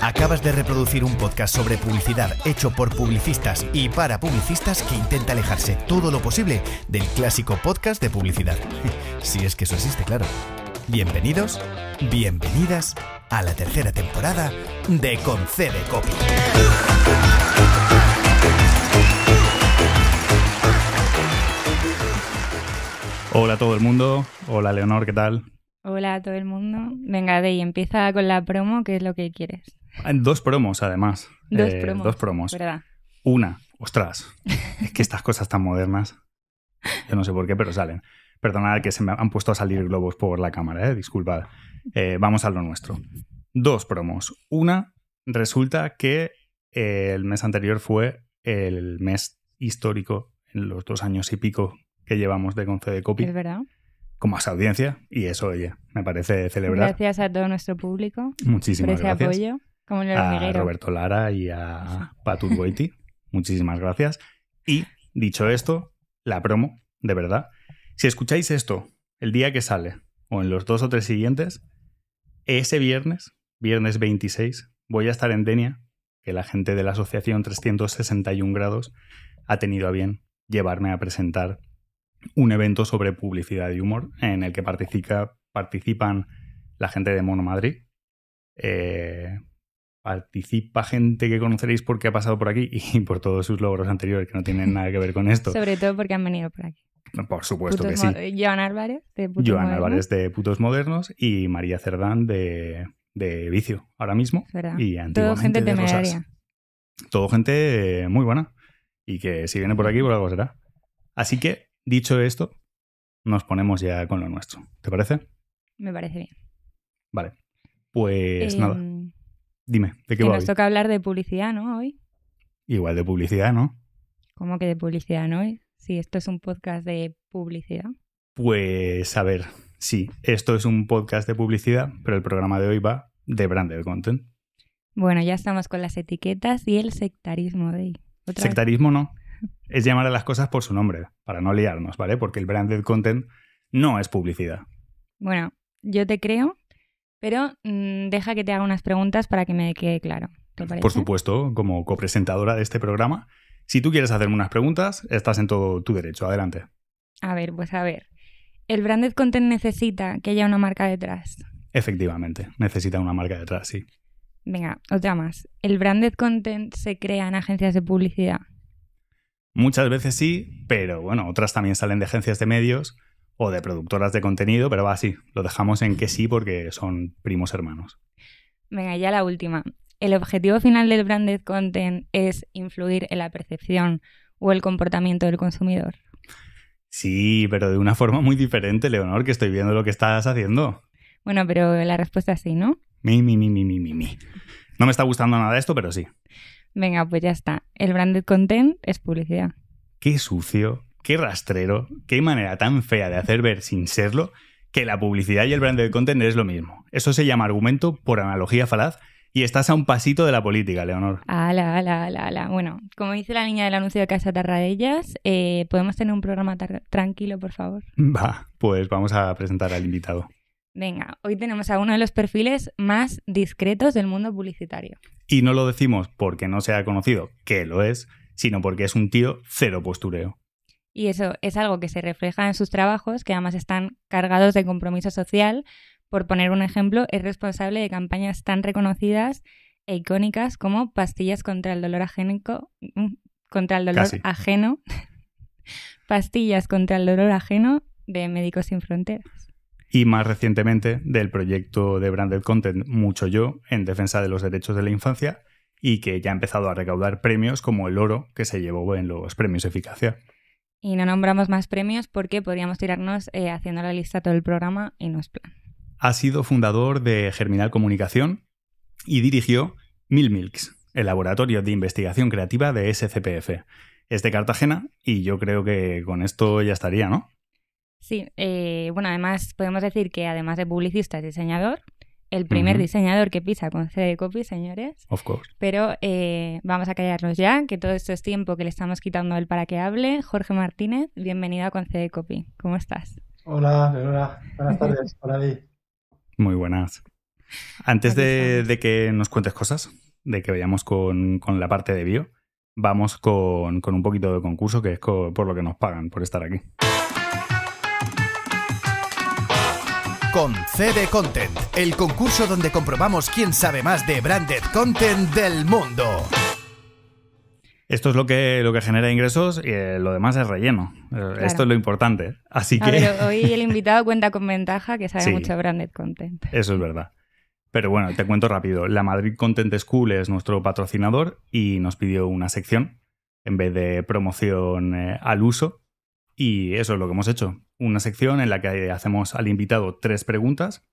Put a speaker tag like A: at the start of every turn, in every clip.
A: Acabas de reproducir un podcast sobre publicidad hecho por publicistas y para publicistas que intenta alejarse todo lo posible del clásico podcast de publicidad. si es que eso existe, claro. Bienvenidos, bienvenidas a la tercera temporada de Concede Copy. Hola a todo el mundo. Hola Leonor, ¿qué tal?
B: Hola a todo el mundo. Venga, Dey, empieza con la promo, ¿qué es lo que quieres.
A: Ah, dos promos, además. Dos eh, promos. Dos promos. ¿verdad? Una, ostras, es que estas cosas tan modernas, yo no sé por qué, pero salen. Perdona que se me han puesto a salir globos por la cámara, eh, disculpad. Eh, vamos a lo nuestro. Dos promos. Una, resulta que el mes anterior fue el mes histórico, en los dos años y pico que llevamos de Conce de Copy. Es verdad. Con más audiencia y eso, oye, me parece celebrar.
B: Gracias a todo nuestro público. Muchísimas por ese apoyo. Como a Roberto
A: Lara y a Patu Goiti. Muchísimas gracias. Y dicho esto, la promo, de verdad. Si escucháis esto el día que sale o en los dos o tres siguientes, ese viernes, viernes 26, voy a estar en Denia, que la gente de la asociación 361 grados ha tenido a bien llevarme a presentar un evento sobre publicidad y humor en el que participa, participan la gente de Mono Madrid. Eh, participa gente que conoceréis porque ha pasado por aquí y por todos sus logros anteriores que no tienen nada que ver con esto. Sobre
B: todo porque han venido por aquí.
A: Por supuesto que sí.
B: Joan Álvarez de
A: Putos Modernos. y María Cerdán de, Vicio ahora mismo. Y Todo gente de Rosas. Todo gente eh, muy buena y que si viene por aquí por algo será. Así que Dicho esto, nos ponemos ya con lo nuestro. ¿Te parece? Me parece bien. Vale. Pues nada. Em, Dime, ¿de qué que Nos
B: toca hablar de publicidad, ¿no? Hoy.
A: Igual de publicidad, ¿no?
B: ¿Cómo que de publicidad, no? Eh, si esto es un podcast de publicidad.
A: Pues a ver, sí, esto es un podcast de publicidad, pero el programa de hoy va de branded content.
B: Bueno, ya estamos con las etiquetas y el sectarismo de ahí.
A: sectarismo no, es llamar a las cosas por su nombre, para no liarnos, ¿vale? Porque el branded content no es publicidad.
B: Bueno, yo te creo, pero mm, deja que te haga unas preguntas para que me quede claro. Por
A: supuesto, como copresentadora de este programa, si tú quieres hacerme unas preguntas, estás en todo tu derecho. Adelante.
B: A ver, pues a ver. ¿El branded content necesita que haya una marca detrás?
A: Efectivamente, necesita una marca detrás, sí.
B: Venga, otra más. ¿El branded content se crea en agencias de publicidad?
A: Muchas veces sí, pero bueno, otras también salen de agencias de medios o de productoras de contenido, pero va así, lo dejamos en que sí porque son primos hermanos.
B: Venga, ya la última. El objetivo final del branded content es influir en la percepción o el comportamiento del consumidor.
A: Sí, pero de una forma muy diferente, Leonor, que estoy viendo lo que estás haciendo.
B: Bueno, pero la respuesta es sí, ¿no?
A: Mi, mi, mi, mi, mi, mi. No me está gustando nada esto, pero sí.
B: Venga, pues ya está. El branded content es publicidad.
A: Qué sucio, qué rastrero, qué manera tan fea de hacer ver sin serlo que la publicidad y el branded content es lo mismo. Eso se llama argumento por analogía falaz y estás a un pasito de la política, Leonor.
B: Ala, ala, ala, ala. Bueno, como dice la niña del anuncio de Casa Tarradellas, eh, ¿podemos tener un programa tranquilo, por favor?
A: Va, pues vamos a presentar al invitado.
B: Venga, hoy tenemos a uno de los perfiles más discretos del mundo publicitario.
A: Y no lo decimos porque no sea conocido, que lo es, sino porque es un tío cero postureo.
B: Y eso es algo que se refleja en sus trabajos, que además están cargados de compromiso social. Por poner un ejemplo, es responsable de campañas tan reconocidas e icónicas como pastillas contra el dolor mm, contra el dolor ajeno, pastillas contra el dolor ajeno de Médicos Sin Fronteras
A: y más recientemente del proyecto de Branded Content Mucho Yo en defensa de los derechos de la infancia y que ya ha empezado a recaudar premios como el oro que se llevó en los premios Eficacia.
B: Y no nombramos más premios porque podríamos tirarnos eh, haciendo la lista todo el programa y no es plan.
A: Ha sido fundador de Germinal Comunicación y dirigió Mil Milks, el laboratorio de investigación creativa de SCPF. Es de Cartagena y yo creo que con esto ya estaría, ¿no?
B: Sí, eh, bueno, además podemos decir que además de publicista es diseñador, el primer diseñador que pisa con CD Copy, señores. Of course. Pero eh, vamos a callarnos ya, que todo esto es tiempo que le estamos quitando él para que hable. Jorge Martínez, bienvenido a con CD Copy. ¿Cómo estás?
C: Hola, hola, Buenas tardes. Hola,
A: Muy buenas. Antes de, que nos cuentes cosas, de que vayamos con, la parte de bio, vamos con, un poquito de concurso, que es por lo que nos pagan por estar aquí. con CD Content, el concurso donde comprobamos quién sabe más de branded content del mundo. Esto es lo que, lo que genera ingresos y eh, lo demás es relleno. Eh, esto es lo importante. Así que... hoy el
B: invitado cuenta con ventaja que sabe mucho mucho branded content.
A: Eso es verdad. Pero bueno, te cuento rápido. La Madrid Content School es nuestro patrocinador y nos pidió una sección en vez de promoción eh, al uso. Y eso es lo que hemos hecho una sección en la que hacemos al invitado tres preguntas,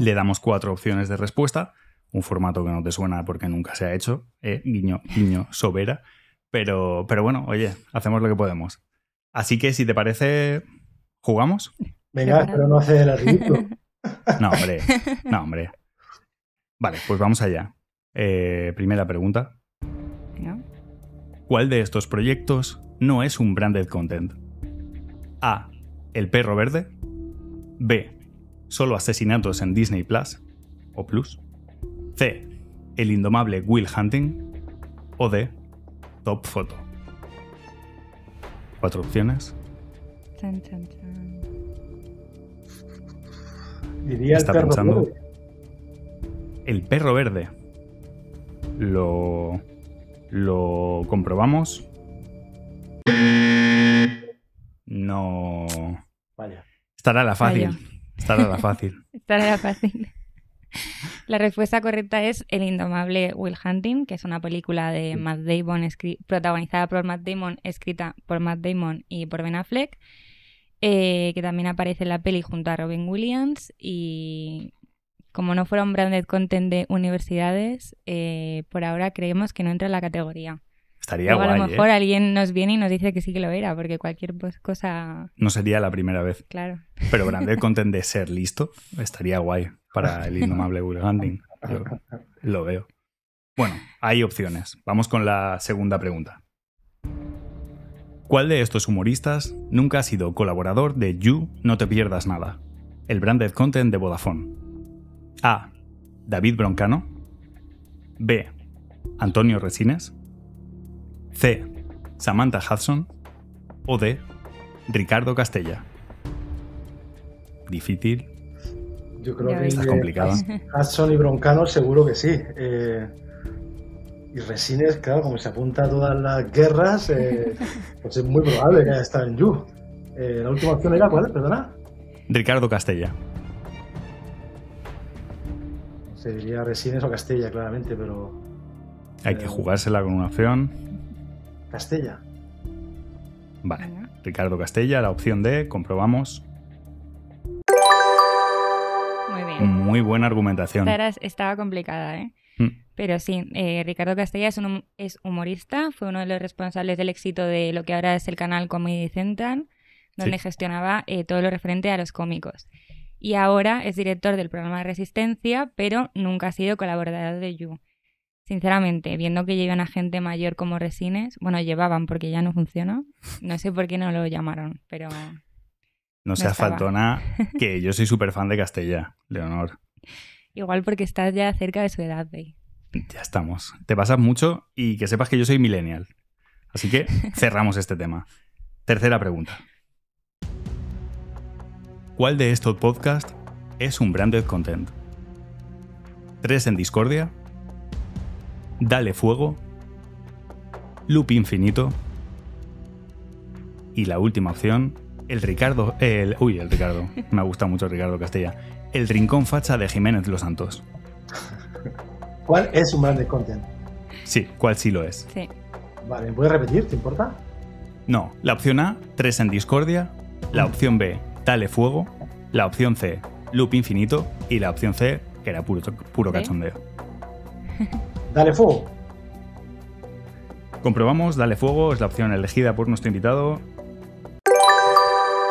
A: le damos cuatro opciones de respuesta, un formato que no te suena porque nunca se ha hecho, eh, guiño, guiño, sobera, pero, pero bueno, oye, hacemos lo que podemos. Así que si te parece, ¿jugamos?
B: Venga, pero no hace el ridículo. no, hombre, no,
A: hombre. Vale, pues vamos allá. Eh, primera pregunta. ¿Cuál de estos proyectos no es un branded content? A el perro verde. B. Solo asesinatos en Disney Plus o Plus. C. El indomable Will Hunting. O D. Top Photo. Cuatro opciones.
C: Diría Está pensando.
A: El perro verde. Lo. Lo comprobamos. No. Vaya. Estará la fácil. Estará la fácil.
B: Estará la fácil. La respuesta correcta es El indomable Will Hunting, que es una película de Matt Damon, protagonizada por Matt Damon, escrita por Matt Damon y por Ben Affleck, eh, que también aparece en la peli junto a Robin Williams y como no fuera un branded content de universidades, eh, por ahora creemos que no entra en la categoría. Estaría A lo mejor ¿eh? alguien nos viene y nos dice que sí que lo era, porque cualquier cosa.
A: No sería la primera vez. Claro. Pero Branded Content de ser listo, estaría guay para el innomable Will lo veo. Bueno, hay opciones. Vamos con la segunda pregunta. ¿Cuál de estos humoristas nunca ha sido colaborador de You No Te Pierdas Nada? El branded content de Vodafone. A. David Broncano. B. Antonio Resines. C. Samantha Hudson o D. Ricardo Castella. Difícil.
C: Yo creo que está complicado. Hudson y Broncano seguro que sí. Eh, y Resines, claro, como se apunta a todas las guerras, eh, pues es muy probable que haya estado en Yu. Eh, la última opción era cuál, perdona.
A: Ricardo Castella.
C: Se diría Resines o Castella, claramente, pero. Hay que
A: jugársela con una opción. Castella. Vale, Ricardo Castella, la opción D, comprobamos. Muy bien. Muy buena argumentación.
B: estaba complicada, ¿eh? Mm. Pero sí, eh, Ricardo Castella es, un, humorista, fue uno de los responsables del éxito de lo que ahora es el canal Comedy Central, donde gestionaba eh, todo lo referente a los cómicos. Y ahora es director del programa Resistencia, pero nunca ha sido colaborador de You sinceramente, viendo que llevan a gente mayor como resines, bueno, llevaban porque ya no funciona, no sé por qué no lo llamaron, pero... No, se sea faltona,
A: que yo soy súper fan de Castella, Leonor.
B: Igual porque estás ya cerca de su edad, ¿ve?
A: Ya estamos. Te pasas mucho y que sepas que yo soy millennial. Así que cerramos este tema. Tercera pregunta. ¿Cuál de estos podcasts es un branded content? ¿Tres en discordia? Dale Fuego, Loop Infinito y la última opción, el Ricardo, el, uy, el Ricardo, me gusta mucho Ricardo Castella, el Rincón Facha de Jiménez Los Santos.
C: ¿Cuál es un de content?
A: Sí, ¿cuál sí lo es?
C: Sí. Vale, ¿puedes repetir? ¿Te importa?
A: No, la opción A, 3 en discordia, la opción B, Dale Fuego, la opción C, Loop Infinito y la opción C, que era puro, puro cachondeo. Dale fuego. Comprobamos, dale fuego es la opción elegida por nuestro invitado.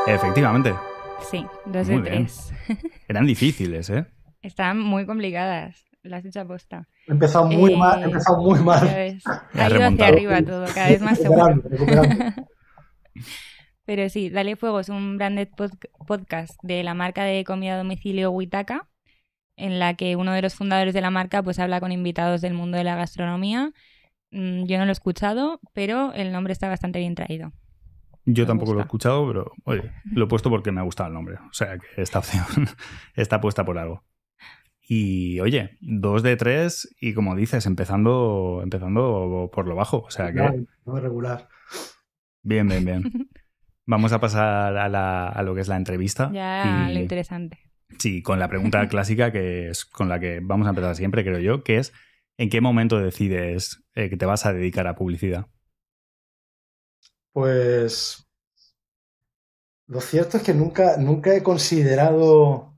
A: Efectivamente.
B: Sí, dos de tres. Eran difíciles, ¿eh? Estaban muy complicadas. Las hecho aposta. He eh, empezado muy mal. He empezado muy mal. Ha ido hacia arriba todo, cada vez más seguro. Pero sí, Dale Fuego es un branded podcast de la marca de comida a domicilio Huitaca en la que uno de los fundadores de la marca pues habla con invitados del mundo de la gastronomía. Mm, yo no lo he escuchado, pero el nombre está bastante bien traído.
A: Yo tampoco lo he escuchado, pero oye, lo he puesto porque me ha gustado el nombre. O sea que esta opción está puesta por algo. Y oye, dos de tres, y como dices, empezando, empezando por lo bajo. O sea que.
C: regular.
A: Bien, bien, bien. Vamos a pasar a, lo que es la entrevista. Ya, lo
B: interesante.
A: Sí, con la pregunta clásica que es con la que vamos a empezar siempre, creo yo, que es ¿en qué momento decides eh, que te vas a dedicar a publicidad?
C: Pues lo cierto es que nunca, nunca he considerado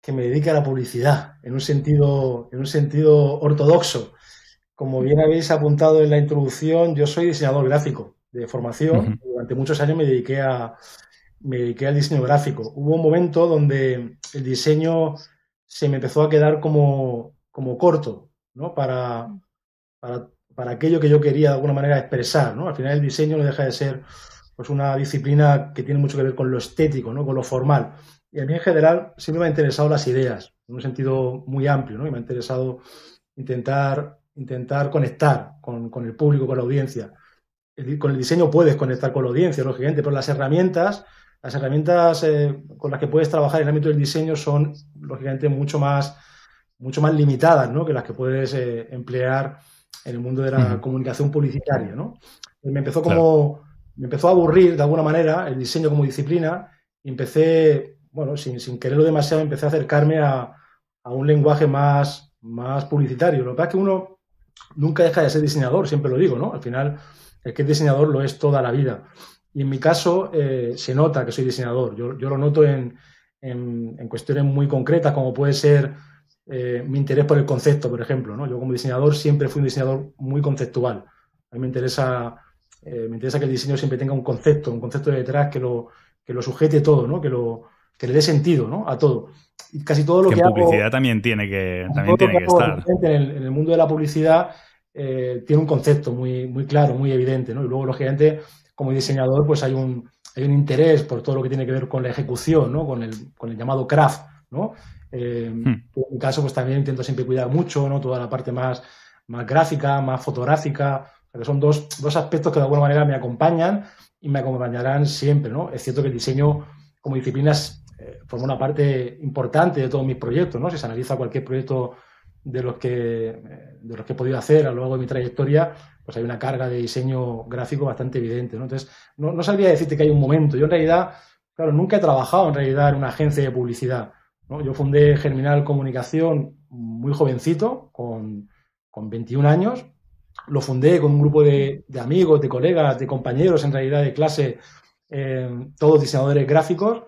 C: que me dedique a la publicidad en un sentido, en un sentido ortodoxo. Como bien habéis apuntado en la introducción, yo soy diseñador gráfico de formación. Durante muchos años me dediqué a, me dediqué al diseño gráfico. Hubo un momento donde el diseño se me empezó a quedar como, corto, ¿no? Para, para, aquello que yo quería de alguna manera expresar, ¿no? Al final el diseño no deja de ser pues una disciplina que tiene mucho que ver con lo estético, ¿no? Con lo formal. Y a mí en general siempre me han interesado las ideas, en un sentido muy amplio, ¿no? Y me ha interesado intentar, intentar conectar con, con el público, con la audiencia. con el diseño puedes conectar con la audiencia, lógicamente, pero las herramientas las herramientas eh, con las que puedes trabajar en el ámbito del diseño son, lógicamente, mucho más, mucho más limitadas ¿no? que las que puedes eh, emplear en el mundo de la comunicación publicitaria. Eh, me empezó como. Me empezó a aburrir de alguna manera el diseño como disciplina y empecé, bueno, sin, quererlo demasiado, empecé a acercarme a, un lenguaje más, más publicitario. Lo que pasa es que uno nunca deja de ser diseñador, siempre lo digo, ¿no? Al final, el que es diseñador lo es toda la vida. Y en mi caso eh, se nota que soy diseñador. Yo, lo noto en, en, cuestiones muy concretas, como puede ser eh, mi interés por el concepto, por ejemplo. Yo como diseñador siempre fui un diseñador muy conceptual. A mí me interesa, eh, me interesa que el diseño siempre tenga un concepto, un concepto de detrás que lo, que lo sujete todo, que, lo, que le dé sentido ¿no? a todo. Y casi todo lo que, publicidad también
A: tiene que, también tiene estar.
C: En el, mundo de la publicidad tiene un concepto muy, muy claro, muy evidente, ¿no? Y luego, lógicamente, como diseñador, pues hay un, hay un interés por todo lo que tiene que ver con la ejecución, ¿no? con, el, con el llamado craft. ¿no? Eh, hmm. En mi caso, pues también intento siempre cuidar mucho ¿no? toda la parte más, más gráfica, más fotográfica, que son dos, dos, aspectos que de alguna manera me acompañan y me acompañarán siempre. ¿no? Es cierto que el diseño como disciplina eh, forma una parte importante de todos mis proyectos. ¿no? Si se analiza cualquier proyecto de los que, eh, de los que he podido hacer a lo largo de mi trayectoria, pues hay una carga de diseño gráfico bastante evidente. ¿no? Entonces, no, no, sabría decirte que hay un momento. Yo en realidad, claro, nunca he trabajado en realidad en una agencia de publicidad. ¿no? Yo fundé Germinal Comunicación muy jovencito, con, con 21 años. Lo fundé con un grupo de, amigos, de colegas, de compañeros en realidad de clase, eh, todos diseñadores gráficos.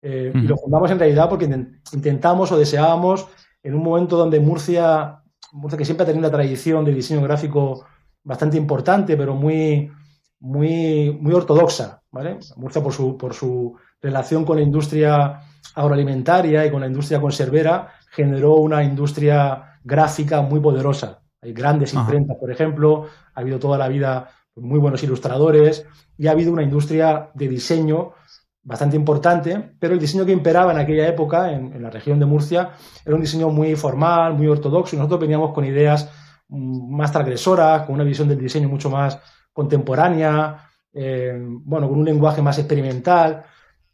C: Eh, y lo fundamos en realidad porque intentamos o deseábamos, en un momento donde Murcia, Murcia que siempre ha tenido la tradición de diseño gráfico bastante importante, pero muy, muy, muy ortodoxa. Murcia, por su, por su relación con la industria agroalimentaria y con la industria conservera, generó una industria gráfica muy poderosa. Hay grandes imprentas, por ejemplo, ha habido toda la vida muy buenos ilustradores y ha habido una industria de diseño bastante importante, pero el diseño que imperaba en aquella época en, en la región de Murcia era un diseño muy formal, muy ortodoxo y nosotros veníamos con ideas más transgresora, con una visión del diseño mucho más contemporánea, eh, bueno, con un lenguaje más experimental.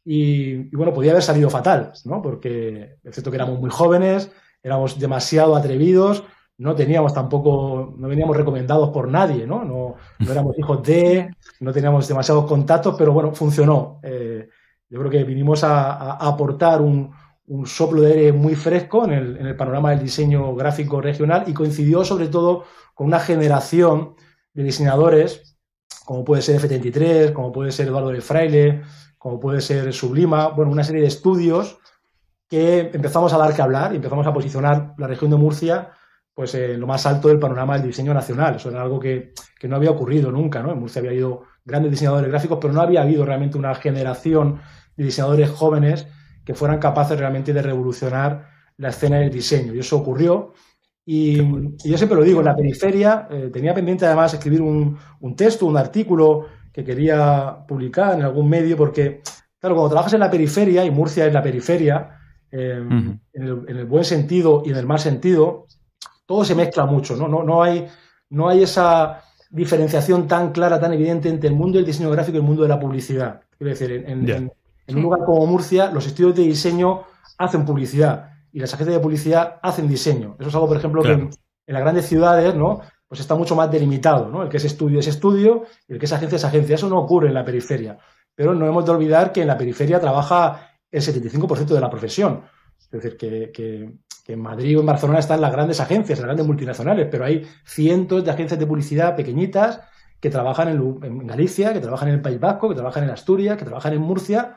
C: Y, bueno, podía haber salido fatal, ¿no? Porque es cierto que éramos muy jóvenes, éramos demasiado atrevidos, no teníamos tampoco, no veníamos recomendados por nadie, ¿no? No, éramos hijos de, no teníamos demasiados contactos, pero bueno, funcionó. Eh, yo creo que vinimos a aportar un, un soplo de aire muy fresco en el, en el, panorama del diseño gráfico regional y coincidió sobre todo con una generación de diseñadores, como puede ser F33, como puede ser Eduardo de Fraile, como puede ser Sublima, bueno, una serie de estudios que empezamos a dar que hablar y empezamos a posicionar la región de Murcia pues en lo más alto del panorama del diseño nacional. Eso era algo que, no había ocurrido nunca, ¿no? En Murcia había habido grandes diseñadores gráficos, pero no había habido realmente una generación de diseñadores jóvenes que fueran capaces realmente de revolucionar la escena del diseño. Y eso ocurrió. Y, yo siempre lo digo, en la periferia eh, tenía pendiente además escribir un, texto, un artículo que quería publicar en algún medio, porque, claro, cuando trabajas en la periferia, y Murcia es la periferia, eh, en, el, buen sentido y en el mal sentido, todo se mezcla mucho, ¿no? No, hay, no hay esa diferenciación tan clara, tan evidente entre el mundo del diseño gráfico y el mundo de la publicidad. Quiero decir, en, en un lugar como Murcia, los estudios de diseño hacen publicidad y las agencias de publicidad hacen diseño. Eso es algo, por ejemplo, que en, las grandes ciudades, ¿no? Pues está mucho más delimitado, ¿no? El que es estudio es estudio y el que es agencia es agencia. Eso no ocurre en la periferia. Pero no hemos de olvidar que en la periferia trabaja el 75% de la profesión. Es decir, que, en Madrid o en Barcelona están las grandes agencias, las grandes multinacionales, pero hay cientos de agencias de publicidad pequeñitas que trabajan en Galicia, que trabajan en el País Vasco, que trabajan en Asturias, que trabajan en Murcia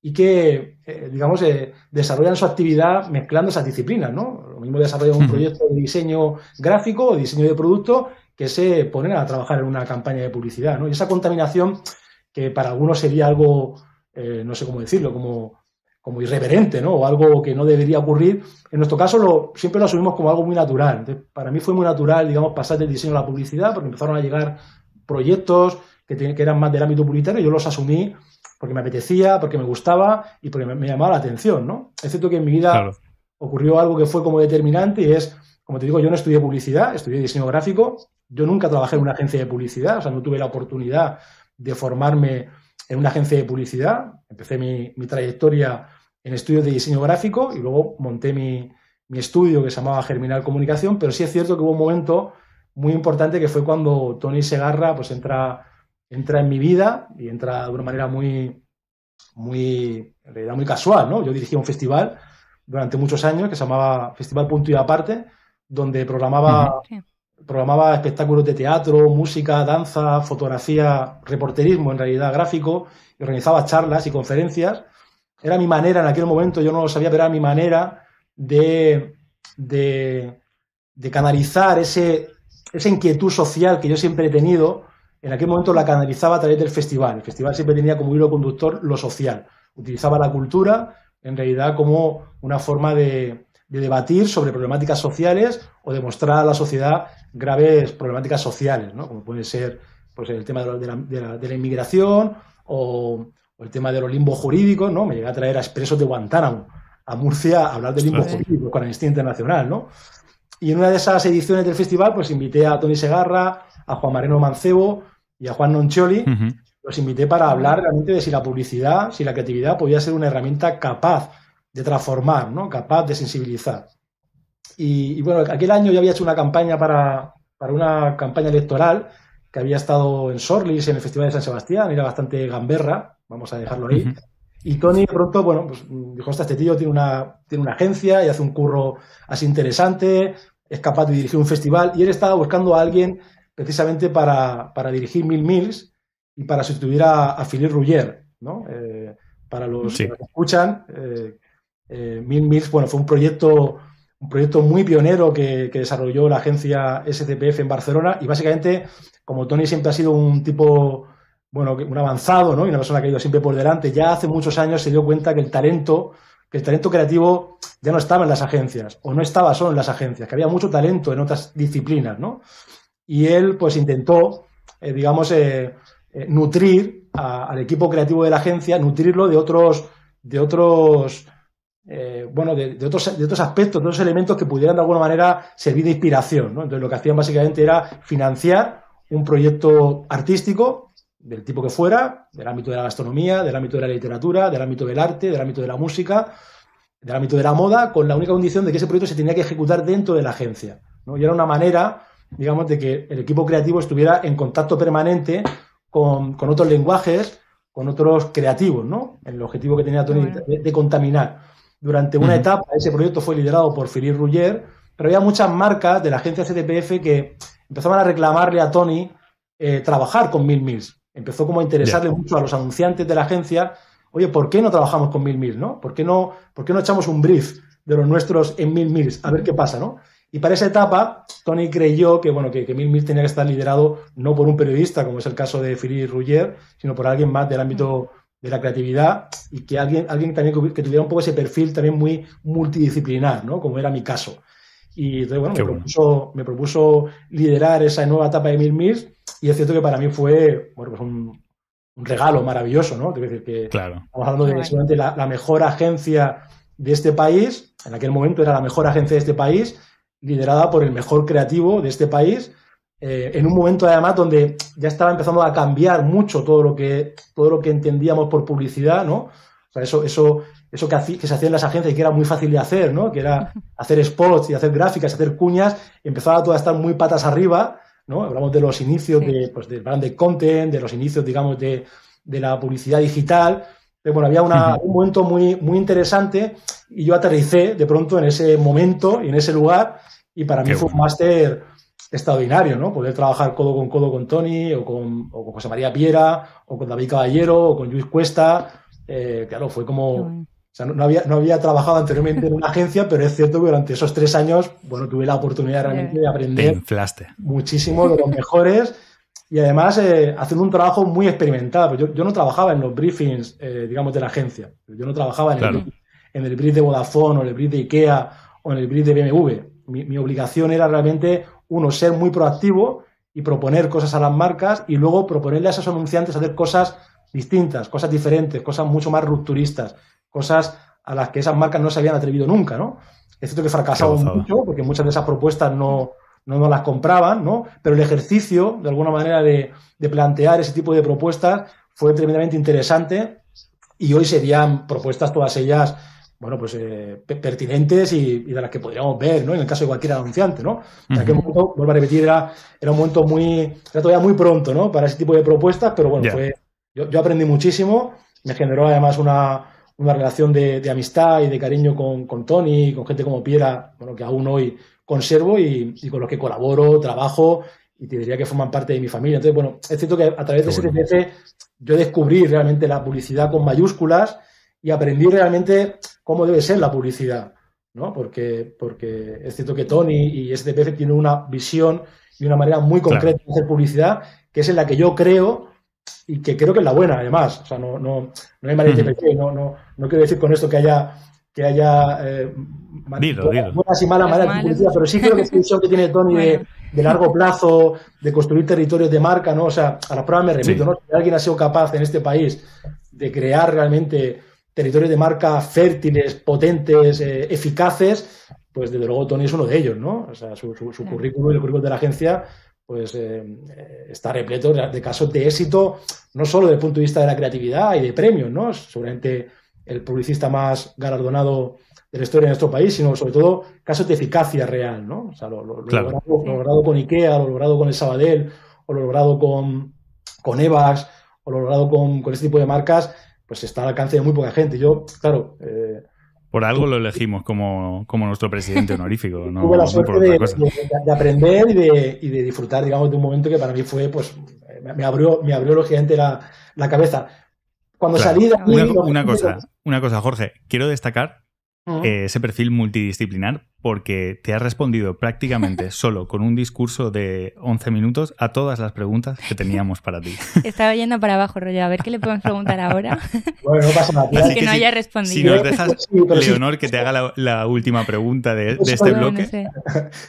C: y que, eh, digamos, eh, desarrollan su actividad mezclando esas disciplinas, ¿no? Lo mismo desarrollan un proyecto de diseño gráfico o diseño de producto que se ponen a trabajar en una campaña de publicidad, ¿no? Y esa contaminación que para algunos sería algo, eh, no sé cómo decirlo, como, como irreverente, ¿no? O algo que no debería ocurrir. En nuestro caso lo, siempre lo asumimos como algo muy natural. para mí fue muy natural, digamos, pasar del diseño a la publicidad porque empezaron a llegar proyectos, que, que eran más del ámbito publicitario, yo los asumí porque me apetecía, porque me gustaba y porque me, llamaba la atención, ¿no? Es cierto que en mi vida ocurrió algo que fue como determinante y es, como te digo, yo no estudié publicidad, estudié diseño gráfico, yo nunca trabajé en una agencia de publicidad, o sea, no tuve la oportunidad de formarme en una agencia de publicidad, empecé mi, mi trayectoria en estudios de diseño gráfico y luego monté mi, mi estudio que se llamaba Germinal Comunicación, pero sí es cierto que hubo un momento muy importante que fue cuando Tony Segarra pues entra entra en mi vida y entra de una manera muy, muy, muy casual, ¿no? Yo dirigía un festival durante muchos años que se llamaba Festival Punto y Aparte, donde programaba, programaba espectáculos de teatro, música, danza, fotografía, reporterismo, en realidad gráfico, y organizaba charlas y conferencias. Era mi manera en aquel momento, yo no lo sabía, pero era mi manera de, de, canalizar ese, esa inquietud social que yo siempre he tenido en aquel momento la canalizaba a través del festival. El festival siempre tenía como hilo conductor lo social. Utilizaba la cultura en realidad como una forma de, debatir sobre problemáticas sociales o demostrar a la sociedad graves problemáticas sociales, ¿no? como puede ser pues, el tema de la, inmigración o, el tema de los limbos jurídicos. ¿no? Me llega a traer a expresos de Guantánamo a Murcia a hablar de limbo jurídicos jurídico con Amnistía Internacional, ¿no? Y en una de esas ediciones del festival, pues invité a Tony Segarra, a Juan Mareno Mancebo y a Juan Noncholi. Los invité para hablar realmente de si la publicidad, si la creatividad podía ser una herramienta capaz de transformar, ¿no? capaz de sensibilizar. Y, bueno, aquel año yo había hecho una campaña para, una campaña electoral que había estado en Sorlis, en el Festival de San Sebastián, era bastante gamberra, vamos a dejarlo ahí. Y Tony pronto, bueno, pues dijo, este tío tiene una, tiene una agencia y hace un curro así interesante, es capaz de dirigir un festival y él estaba buscando a alguien precisamente para, dirigir Mil Mills y para sustituir a, Philippe Ruger, ¿no? Eh, para los que escuchan, eh, eh, Mil Mills, bueno, fue un proyecto, un proyecto muy pionero que, que desarrolló la agencia SCPF en Barcelona y básicamente, como Tony siempre ha sido un tipo bueno, un avanzado, ¿no? Y una persona que ha ido siempre por delante, ya hace muchos años se dio cuenta que el talento, que el talento creativo ya no estaba en las agencias, o no estaba solo en las agencias, que había mucho talento en otras disciplinas, ¿no? Y él, pues, intentó, eh, digamos, eh, eh, nutrir al equipo creativo de la agencia, nutrirlo de otros, de otros, bueno, de, otros, de otros aspectos, de otros elementos que pudieran de alguna manera servir de inspiración, ¿no? Entonces, lo que hacían básicamente era financiar un proyecto artístico del tipo que fuera, del ámbito de la gastronomía, del ámbito de la literatura, del ámbito del arte, del ámbito de la música, del ámbito de la moda, con la única condición de que ese proyecto se tenía que ejecutar dentro de la agencia. ¿no? Y era una manera, digamos, de que el equipo creativo estuviera en contacto permanente con, otros lenguajes, con otros creativos, ¿no? El objetivo que tenía Tony de, contaminar. Durante una etapa, ese proyecto fue liderado por Philippe Rougier, pero había muchas marcas de la agencia CTPF que empezaban a reclamarle a Tony eh, trabajar con Mil Mills empezó como a interesarle mucho a los anunciantes de la agencia, oye, ¿por qué no trabajamos con mil mil, no? ¿Por qué no, por no echamos un brief de los nuestros en mil A ver qué pasa, ¿no? Y para esa etapa, Tony creyó que, bueno, que, mil mil tenía que estar liderado no por un periodista, como es el caso de Philippe Rougier, sino por alguien más del ámbito de la creatividad y que alguien, alguien también que tuviera un poco ese perfil también muy multidisciplinar, ¿no? Como era mi caso. Y bueno, me, Propuso, me, propuso, liderar esa nueva etapa de Mil y es cierto que para mí fue pues un, regalo maravilloso, ¿no? que
A: estamos hablando de
C: la, mejor agencia de este país, en aquel momento era la mejor agencia de este país, liderada por el mejor creativo de este país, eh, en un momento además donde ya estaba empezando a cambiar mucho todo lo que, todo lo que entendíamos por publicidad, ¿no? O sea, eso, eso eso que, que, se hacía en las agencias y que era muy fácil de hacer, ¿no? que era hacer spots y hacer gráficas, hacer cuñas, empezaba todo a estar muy patas arriba, ¿no? hablamos de los inicios de, pues, del branded content, de los inicios, digamos, de, la publicidad digital. Pero, bueno, había un momento muy, muy interesante y yo aterricé de pronto en ese momento y en ese lugar y para mí fue un máster extraordinario, ¿no? Poder trabajar codo con codo con Tony o con, José María Piera o con David Caballero o con Luis Cuesta. Eh, claro, fue como no, había, trabajado anteriormente en una agencia, pero es cierto que durante esos tres años, bueno, tuve la oportunidad realmente de aprender muchísimo de los mejores y además eh, hacer un trabajo muy experimentado. Yo, yo no trabajaba en los briefings, eh, digamos, de la agencia. Yo no trabajaba en, el, en, brief de Vodafone o el brief de IKEA o en el brief de BMW. Mi, mi obligación era realmente, uno, ser muy proactivo y proponer cosas a las marcas y luego proponerle a esos anunciantes hacer cosas distintas, cosas diferentes, cosas mucho más rupturistas cosas a las que esas marcas no se habían atrevido nunca, ¿no? Es cierto que fracasamos mucho, porque muchas de esas propuestas no, no las compraban, ¿no? Pero el ejercicio, de alguna manera, de, de plantear ese tipo de propuestas fue tremendamente interesante y hoy serían propuestas todas ellas, bueno, pues eh, pertinentes y, de las que podríamos ver, ¿no? En el caso de cualquier anunciante, ¿no? En vuelvo a repetir, era, un momento muy, era todavía muy pronto, ¿no? Para ese tipo de propuestas, pero bueno, fue, yo, yo aprendí muchísimo, me generó además una, una relación de, amistad y de cariño con, Tony... Tony, con gente como Piera, bueno, que aún hoy conservo y, con los que colaboro, trabajo y te diría que forman parte de mi familia. Entonces, bueno, es cierto que a través de SDPF... yo descubrí realmente la publicidad con mayúsculas y aprendí realmente cómo debe ser la publicidad, ¿no? Porque, porque es cierto que Tony y SDPF tienen una visión y una manera muy concreta de hacer publicidad, que es en la que yo creo y que creo que es la buena, además. O sea, no, no, hay mala mm. No, no, quiero decir con esto que haya que haya eh, buenas y malas maneras publicidad, pero sí creo que es visión que tiene Tony de, largo plazo, de construir territorios de marca, ¿no? O sea, a la prueba me remito, ¿no? Si alguien ha sido capaz en este país de crear realmente territorios de marca fértiles, potentes, eh, eficaces, pues desde luego Tony es uno de ellos, ¿no? O sea, su, su, currículum y el currículum de la agencia pues eh, eh, está repleto de casos de éxito, no solo desde el punto de vista de la creatividad y de premios, ¿no? Seguramente el publicista más galardonado de la historia de nuestro país, sino sobre todo casos de eficacia real, ¿no? O sea, lo, logrado, con IKEA, lo logrado con el Sabadell, o lo logrado con, con Evax, o lo logrado con, con este tipo de marcas, pues está al alcance de muy poca gente. Yo, claro, eh,
A: por algo lo elegimos como, nuestro presidente honorífico. No, Tuve la suerte De,
C: aprender y de, y de, disfrutar, digamos, de un momento que para mí fue, pues, me abrió, me abrió lógicamente la, la cabeza. Cuando salí de una cosa,
A: una cosa, Jorge, quiero destacar eh, ese perfil multidisciplinar porque te has respondido prácticamente solo con un discurso de 11 minutos a todas las preguntas que teníamos para ti.
B: Estaba yendo para abajo, rollo, a ver qué le podemos preguntar ahora. Bueno, no pasa nada. que, no haya respondido.
A: Si nos dejas, Leonor, que te haga la, última pregunta de, este bloque.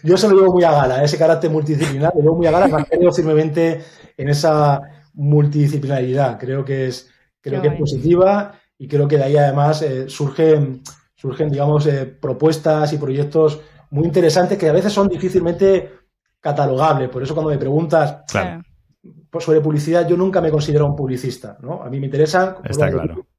C: Yo se lo llevo muy a gala, ese carácter multidisciplinar, lo llevo muy a gala, mantengo firmemente en esa multidisciplinaridad. Creo que es, creo que es positiva y creo que de ahí además eh, surge surgen, digamos, eh, propuestas y proyectos muy interesantes que a veces son difícilmente catalogables. Por eso cuando me preguntas pues, sobre publicidad, yo nunca me considero un publicista, A mí me interesan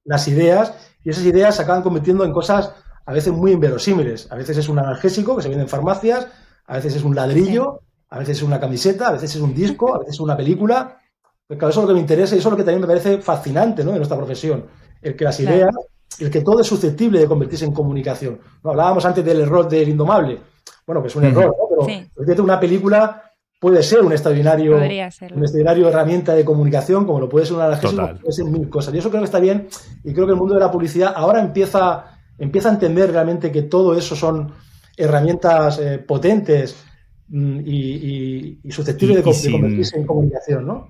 C: las ideas y esas ideas se acaban convirtiendo en cosas a veces muy inverosímiles. A veces es un analgésico que se vende en farmacias, a veces es un ladrillo, a veces es una camiseta, a veces es un disco, a veces es una película. Pero pues claro, eso es lo que me interesa y eso es lo que también me parece fascinante ¿no? de nuestra profesión. El que las ideas el que todo es susceptible de convertirse en comunicación. hablábamos antes del error del indomable. Bueno, que es un error, ¿no? Pero una película puede ser un extraordinario, un herramienta de comunicación, como lo puede ser una de las cosas, cosas. Y eso creo que está bien, y creo que el mundo de la publicidad ahora empieza, empieza a entender realmente que todo eso son herramientas eh, potentes mm, y, susceptibles de, convertirse en comunicación, ¿no?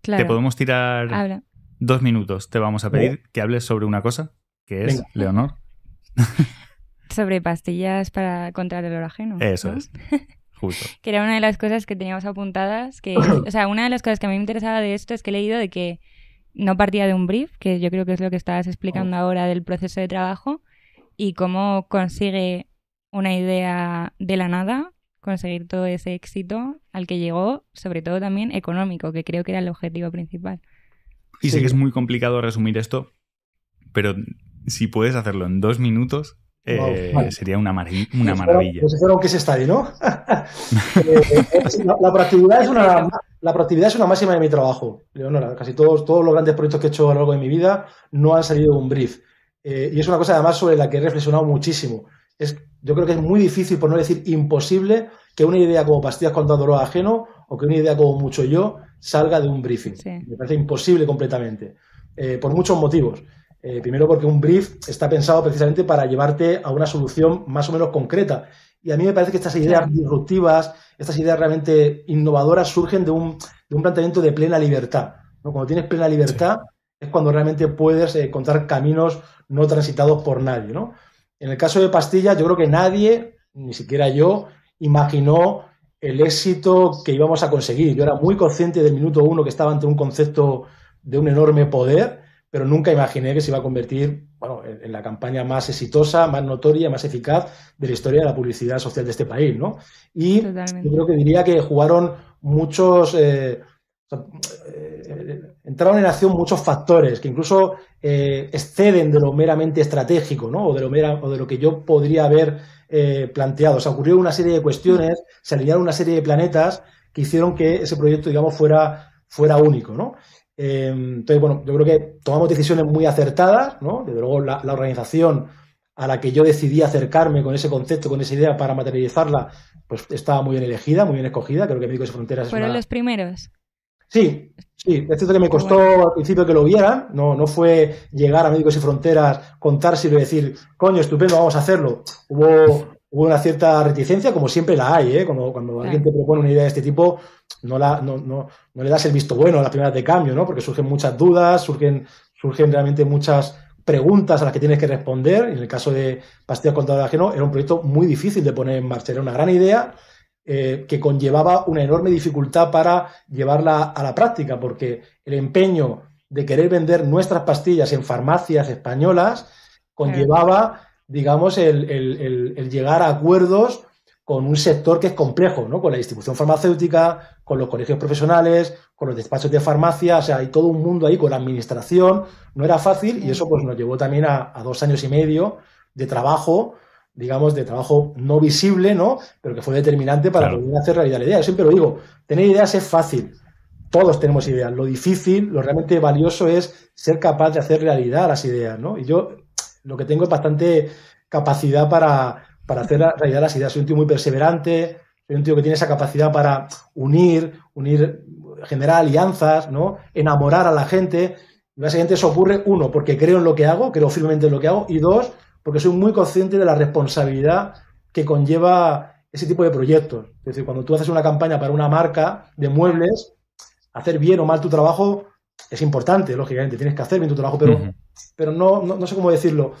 A: Te podemos tirar dos minutos, te vamos a pedir oh. que hables sobre una cosa que es Leonor.
B: Sobre pastillas para contra el orágeno Eso es. Justo. que era una de las cosas que teníamos apuntadas. Que, o sea, una de las cosas que a mí me interesaba de esto es que he leído de que no partía de un brief, que yo creo que es lo que estabas explicando oh. ahora del proceso de trabajo y cómo consigue una idea de la nada, conseguir todo ese éxito al que llegó, sobre todo también económico, que creo que era el objetivo principal.
A: Y sé que es muy complicado resumir esto, pero si puedes hacerlo en dos minutos, eh, sería una, pues maravilla.
C: Pues espero que se ¿no? Eh, la, proactividad es una, máxima de mi trabajo, Leonora. Casi todos, los grandes proyectos que he hecho a lo largo de mi vida no han salido de un brief. Eh, y es una cosa además sobre la que he reflexionado muchísimo. Es, yo creo que es muy difícil, por no decir imposible, que una idea como pastillas contra dolor ajeno o que una idea como mucho yo salga de un briefing. Me parece imposible completamente, por muchos motivos. Eh, primero porque un brief está pensado precisamente para llevarte a una solución más o menos concreta. Y a mí me parece que estas ideas disruptivas, estas ideas realmente innovadoras surgen de un, de un planteamiento de plena libertad. Cuando tienes plena libertad es cuando realmente puedes eh, encontrar caminos no transitados por nadie. En el caso de pastillas, yo creo que nadie, ni siquiera yo, imaginó el éxito que íbamos a conseguir. Yo era muy consciente del minuto uno que estaba ante un concepto de un enorme poder pero nunca imaginé que se iba a convertir bueno, en, la campaña más exitosa, más notoria, más eficaz de la historia de la publicidad social de este país. ¿no? Y yo creo que diría que jugaron muchos... Eh, eh, entraron en acción muchos factores que incluso eh, exceden de lo meramente estratégico, ¿no? O de lo, mera, o de lo que yo podría haber planteado. O sea, ocurrieron una serie de cuestiones, se alinearon una serie de planetas que hicieron que ese proyecto, digamos, fuera, fuera único, ¿no? Eh, entonces, bueno, yo creo que tomamos decisiones muy acertadas, ¿no? Desde luego, la, organización a la que yo decidí acercarme con ese concepto, con esa idea para materializarla, pues estaba muy bien elegida, muy bien escogida. Creo que Médicos y Fronteras. ¿Fueron
B: los primeros?
C: Sí, sí, es cierto que me costó al principio que lo vieran, no, no fue llegar a Médicos y Fronteras, contárselo y decir, coño, estupendo, vamos a hacerlo. Hubo hubo una cierta reticencia, como siempre la hay, ¿eh? cuando alguien te propone una idea de este tipo, no, la, le das el visto bueno a las primeras de cambio, ¿no? Porque surgen muchas dudas, surgen, realmente muchas preguntas a las que tienes que responder. En el caso de Pastillas contra el ajeno, era un proyecto muy difícil de poner en marcha. Era una gran idea eh, que conllevaba una enorme dificultad para llevarla a la práctica, porque el empeño de querer vender nuestras pastillas en farmacias españolas conllevaba digamos, el, llegar a acuerdos con un sector que es complejo, ¿no? Con la distribución farmacéutica, con los colegios profesionales, con los despachos de farmacia, o sea, hay todo un mundo ahí con la administración, no era fácil y eso pues nos llevó también a, dos años y medio de trabajo, digamos, de trabajo no visible, ¿no? Pero que fue determinante para poder hacer realidad la idea. Yo siempre lo digo, tener ideas es fácil, todos tenemos ideas. Lo difícil, lo realmente valioso es ser capaz de hacer realidad las ideas, ¿no? Y yo lo que tengo es bastante capacidad para, hacer realidad las ideas. Soy un tío muy perseverante, soy un tío que tiene esa capacidad para unir, unir, generar alianzas, ¿no? Enamorar a la gente. Y básicamente eso ocurre, uno, porque creo en lo que hago, creo firmemente en lo que hago, y dos, porque soy muy consciente de la responsabilidad que conlleva ese tipo de proyectos. Es decir, cuando tú haces una campaña para una marca de muebles, hacer bien o mal tu trabajo es importante, lógicamente, tienes que hacer bien tu trabajo, pero, pero no, no, sé cómo decirlo.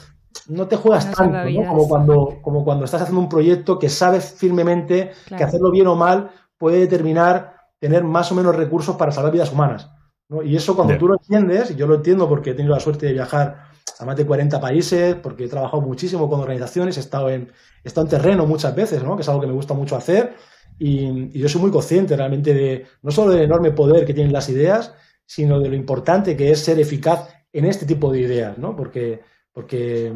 C: No te juegas tanto ¿no? como, cuando, como cuando estás haciendo un proyecto que sabes firmemente que hacerlo bien o mal puede determinar tener más o menos recursos para salvar vidas humanas. Y eso cuando tú lo entiendes, y yo lo entiendo porque he tenido la suerte de viajar a más de 40 países, porque he trabajado muchísimo con organizaciones, he estado en, he en terreno muchas veces, que es algo que me gusta mucho hacer, y, y yo soy muy consciente realmente de no solo del enorme poder que tienen las ideas, sino de lo importante que es ser eficaz en este tipo de ideas, ¿no? Porque, porque,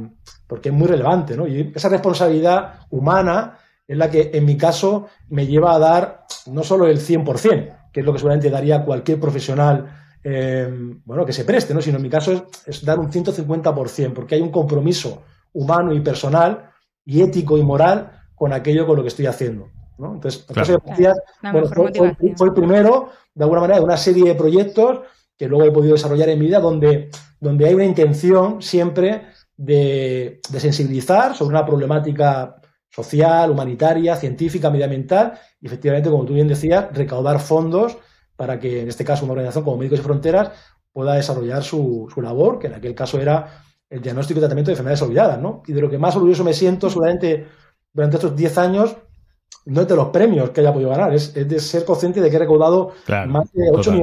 C: porque es muy relevante, ¿no? Y esa responsabilidad humana es la que, en mi caso, me lleva a dar no solo el 100%, que es lo que seguramente daría cualquier profesional, eh, bueno, que se preste, ¿no? Sino en mi caso es, dar un 150%, porque hay un compromiso humano y personal y ético y moral con aquello con lo que estoy haciendo. ¿no? Entonces, claro. fue, primero de alguna manera, de una serie de proyectos que luego he podido desarrollar en mi vida, donde, donde hay una intención siempre de, sensibilizar sobre una problemática social, humanitaria, científica, medioambiental, y efectivamente, como tú bien decías, recaudar fondos para que, en este caso, una organización como Médicos y Fronteras pueda desarrollar su, labor, que en aquel caso era el diagnóstico y tratamiento de enfermedades olvidadas, Y de lo que más orgulloso me siento, seguramente, durante estos 10 años, no es de los premios que haya podido ganar, es, de ser consciente de que ha recaudado más, de 8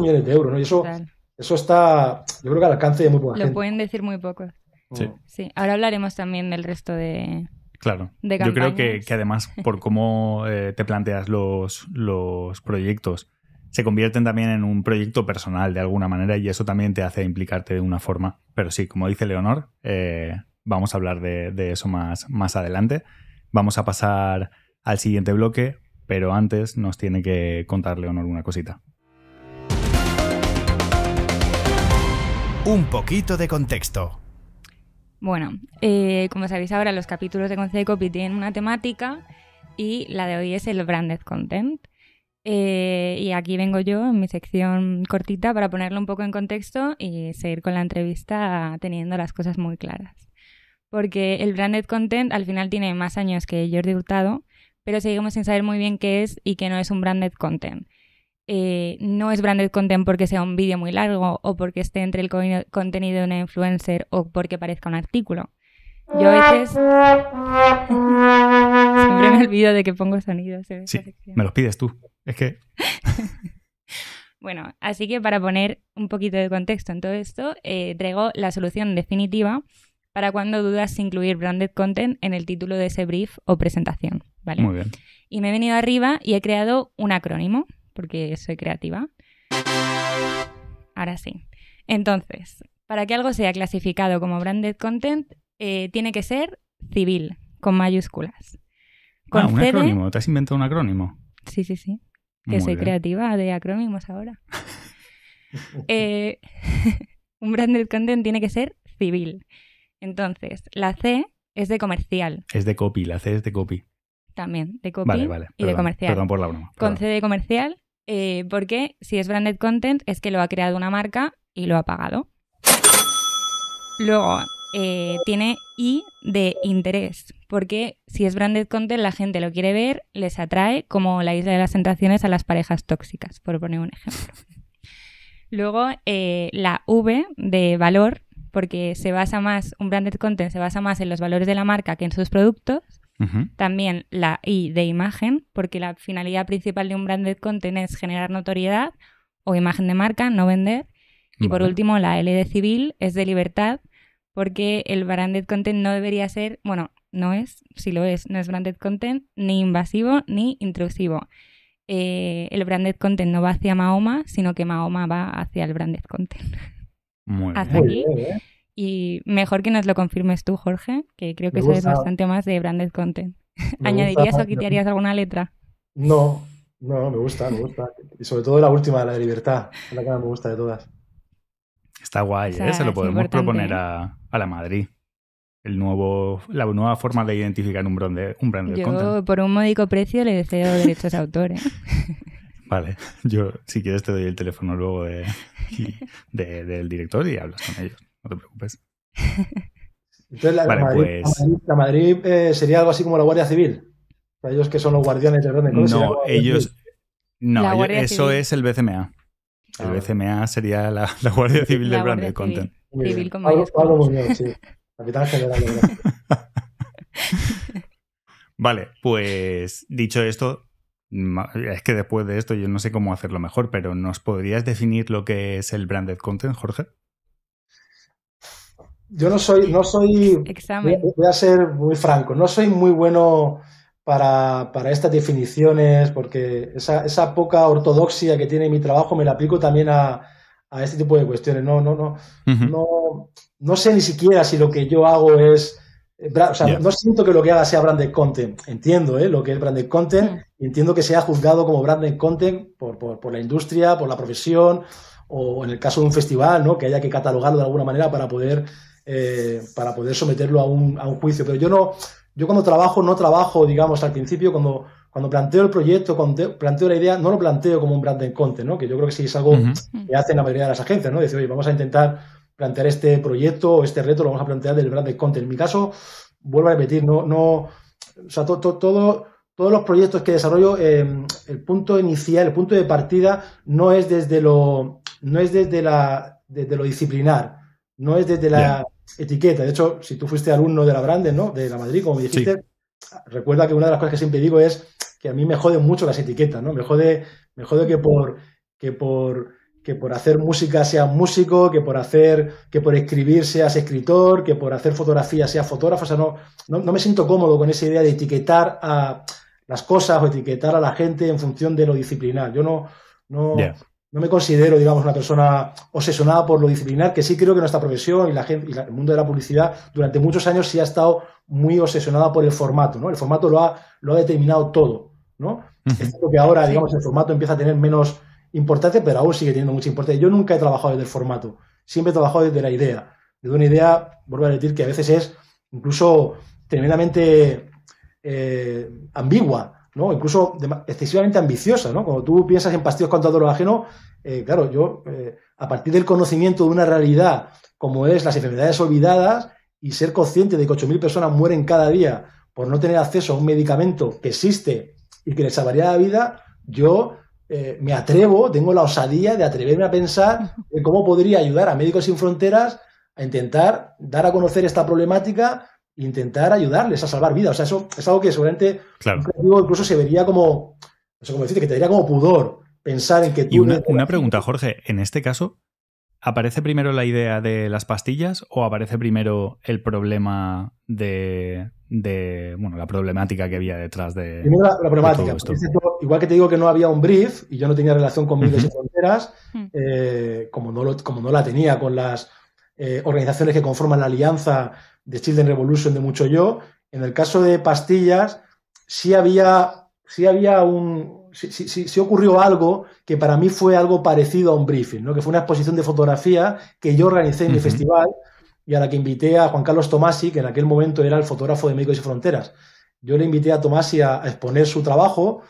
C: millones de, euros, Y
B: eso,
C: está, yo creo que al alcance de muy poca Lo
B: pueden decir muy poco mm. Sí. Ahora hablaremos también del resto de. Claro. yo creo que,
A: además, por cómo eh, te planteas los, los proyectos, se convierten también en un proyecto personal de alguna manera y eso también te hace implicarte de una forma. Pero sí, como dice Leonor, eh, vamos a hablar de, eso más, más adelante. Vamos a pasar al siguiente bloque, pero antes nos tiene que contar Leonor alguna cosita. Un poquito de contexto.
B: Bueno, eh, como sabéis ahora, los capítulos de consejo Copy tienen una temática y la de hoy es el branded content. Eh, y aquí vengo yo en mi sección cortita para ponerlo un poco en contexto y seguir con la entrevista teniendo las cosas muy claras. Porque el branded content al final tiene más años que Jordi Hurtado pero seguimos sin saber muy bien qué es y qué no es un branded content. Eh, no es branded content porque sea un vídeo muy largo o porque esté entre el contenido de una influencer o porque parezca un artículo. Yo a veces... Siempre me olvido de que pongo sonidos. sí,
A: me los pides tú. Es que...
B: bueno, así que para poner un poquito de contexto en todo esto, eh, traigo la solución definitiva para cuando dudas incluir branded content en el título de ese brief o presentación. Muy bien. Y me he venido arriba y he creado un acrónimo, porque soy creativa. Ahora sí. Entonces, para que algo sea clasificado como branded content, eh, tiene que ser civil, con mayúsculas. ah, un acrónimo. ¿Te has inventado un acrónimo? Sí, sí, sí. Que soy creativa de acrónimos ahora. Eh, un branded content tiene que ser civil. Entonces, la C es de comercial.
A: Es de copy, la C es de copy
B: también, de copy y de comercial. Perdón por Con C de comercial, eh, porque si es branded content es que lo ha creado una marca y lo ha pagado. Luego, eh, tiene I de interés, porque si es branded content la gente lo quiere ver, les atrae como la isla de las tentaciones a las parejas tóxicas, por poner un ejemplo. Luego, eh, la V de valor, porque se basa más, un branded content se basa más en los valores de la marca que en sus productos. También la I de imagen, porque la finalidad principal de un branded content es generar notoriedad o imagen de marca, no vender. Y por último, la L de civil es de libertad, porque el branded content no debería ser, bueno, no es, si lo es, no es branded content ni invasivo ni intrusivo. Eh, el branded content no va hacia Mahoma, sino que Mahoma va hacia el branded content. Muy Hasta aquí. ¿eh? Y mejor que nos lo confirmes tú, Jorge, que creo que sabes bastante más de branded content. ¿Añadirías o quitarías alguna letra?
C: No, no, me gusta, me gusta. Y sobre todo la última, la de libertad, es la que más me gusta de todas.
A: Está guay, ¿eh? Se lo podemos proponer ¿eh? a, la Madrid. El nuevo, la nueva forma de identificar un, brand, un Yo, content.
B: por un módico precio, le deseo derechos de autor. ¿eh?
A: Vale, yo si quieres te doy el teléfono luego de, del director y hablas con ellos no te preocupes.
C: Entonces, la, Madrid, pues eh, sería algo así como la Guardia Civil. Para ellos que son los guardianes de Orden. No, ellos.
A: No, eso es el BCMA. El ah. BCMA sería la, Guardia Civil del Branded Content. Vale, pues dicho esto, es que después de esto yo no sé cómo hacerlo mejor, pero ¿nos podrías definir lo que es el branded content, Jorge?
C: yo no soy, no soy, voy a ser muy franco, no soy muy bueno para, estas definiciones, porque esa, esa, poca ortodoxia que tiene mi trabajo me la aplico también a, este tipo de cuestiones. No, no, no, no, sé ni siquiera si lo que yo hago es, eh, o sea, no siento que lo que haga sea branded content. Entiendo ¿eh? lo que es branded content entiendo que sea juzgado como branded content por, por, por la industria, por la profesión o en el caso de un festival, ¿no? Que haya que catalogarlo de alguna manera para poder eh, para poder someterlo a un, a un, juicio. Pero yo no, yo cuando trabajo, no trabajo, digamos, al principio, cuando, cuando planteo el proyecto, cuando planteo la idea, no lo planteo como un brand content, ¿no? Que yo creo que sí es algo mm. que hacen la mayoría de las agencias, ¿no? Decir, oye, vamos a intentar plantear este proyecto o este reto, lo vamos a plantear del brand en content. En mi caso, vuelvo a repetir, no, no, o sea, todo todos los proyectos que desarrollo, em, el punto inicial, el punto de partida, no es desde lo, no es desde la, desde lo disciplinar, no es desde la, etiqueta. De hecho, si tú fuiste alumno de la grande, ¿no? De la Madrid, como me dijiste, recuerda que una de las cosas que siempre digo es que a mí me joden mucho las etiquetas, ¿no? Me jode, me jode que por que por que por hacer música seas músico, que por hacer, que por escribir seas escritor, que por hacer fotografía seas fotógrafo. O sea, no, no, me siento cómodo con esa idea de etiquetar a las cosas o etiquetar a la gente en función de lo disciplinar. Yo no, no, no me considero, digamos, una persona obsesionada por lo disciplinar, que sí creo que nuestra profesión y, la gente, y el mundo de la publicidad durante muchos años sí ha estado muy obsesionada por el formato, ¿no? El formato lo ha, lo ha determinado todo, ¿no? Es lo que ahora, digamos, el formato empieza a tener menos importancia, pero aún sigue teniendo mucha importancia. Yo nunca he trabajado desde el formato, siempre he trabajado desde la idea. Desde una idea, vuelvo a decir, que a veces es incluso tremendamente eh, ambigua, Incluso excesivamente ambiciosa, ¿no? Cuando tú piensas en pastillos contra dolor ajeno, eh, claro, yo, eh, a partir del conocimiento de una realidad como es las enfermedades olvidadas y ser consciente de que 8.000 personas mueren cada día por no tener acceso a un medicamento que existe y que les salvaría la vida, yo eh, me atrevo, tengo la osadía de atreverme a pensar ...en cómo podría ayudar a Médicos Sin Fronteras a intentar dar a conocer esta problemática intentar ayudarles a salvar vidas. O sea, eso es algo que seguramente claro. incluso se vería como, no sé cómo decirte, que te daría como pudor pensar en que tú... una,
A: pregunta, Jorge, en este caso, ¿aparece primero la idea de las pastillas o aparece primero el problema de, de bueno, la problemática que había detrás de... Primero
C: la, problemática. Igual que te digo que no había un brief y yo no tenía relación con Miles y Fronteras, hmm. eh, como, no como no la tenía con las eh, organizaciones que conforman la alianza de Children Revolution de mucho yo. En el caso de pastillas, sí había, sí había un. Sí, ocurrió algo que para mí fue algo parecido a un briefing, ¿no? que fue una exposición de fotografía que yo organicé en mi festival y a la que invité a Juan Carlos Tomasi, que en aquel momento era el fotógrafo de Médicos y Fronteras. Yo le invité a Tomasi a, exponer su trabajo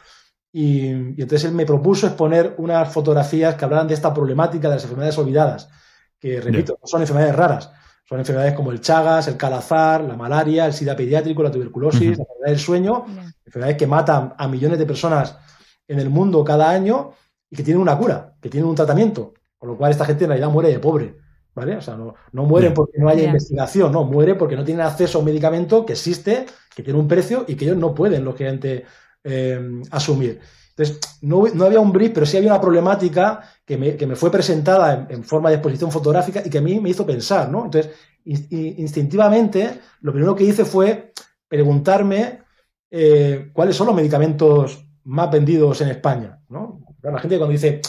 C: y, entonces él me propuso exponer unas fotografías que hablaran de esta problemática de las enfermedades olvidadas, que repito, son enfermedades raras, con enfermedades como el Chagas, el Calazar, la malaria, el SIDA pediátrico, la tuberculosis, la enfermedad del sueño, enfermedades que matan a millones de personas en el mundo cada año y que tienen una cura, que tienen un tratamiento. Con lo cual, esta gente en realidad muere de pobre. ¿Vale? O sea, no, no mueren porque no haya investigación, no, muere porque no tienen acceso a un medicamento que existe, que tiene un precio y que ellos no pueden, lógicamente, eh, asumir. Entonces, no, no, había un brief, pero sí había una problemática que me, fue presentada en, forma de exposición fotográfica y que a mí me hizo pensar, ¿no? Entonces, instintivamente, lo primero que hice fue preguntarme eh, cuáles son los medicamentos más vendidos en España, ¿no? La gente cuando dice,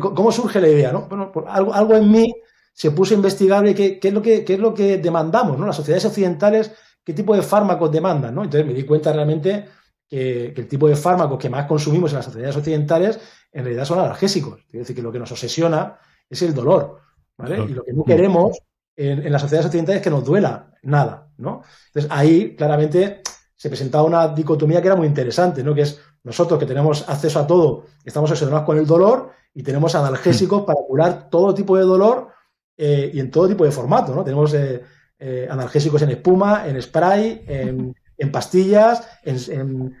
C: ¿cómo surge la idea? ¿no? Bueno, algo, algo en mí se puso a investigar qué, qué, es lo que, es lo que demandamos, ¿no? Las sociedades occidentales, qué tipo de fármacos demandan, ¿no? Entonces me di cuenta realmente que, el tipo de fármacos que más consumimos en las sociedades occidentales en realidad son analgésicos. Es decir, que lo que nos obsesiona es el dolor. ¿vale? Y lo que no queremos en, las sociedades occidentales es que nos duela nada. ¿no? Entonces ahí claramente se presentaba una dicotomía que era muy interesante, ¿no? que es nosotros que tenemos acceso a todo, estamos obsesionados con el dolor y tenemos analgésicos hmm. para curar todo tipo de dolor eh, y en todo tipo de formato. ¿no? Tenemos eh, eh, analgésicos en espuma, en spray, en en pastillas, en,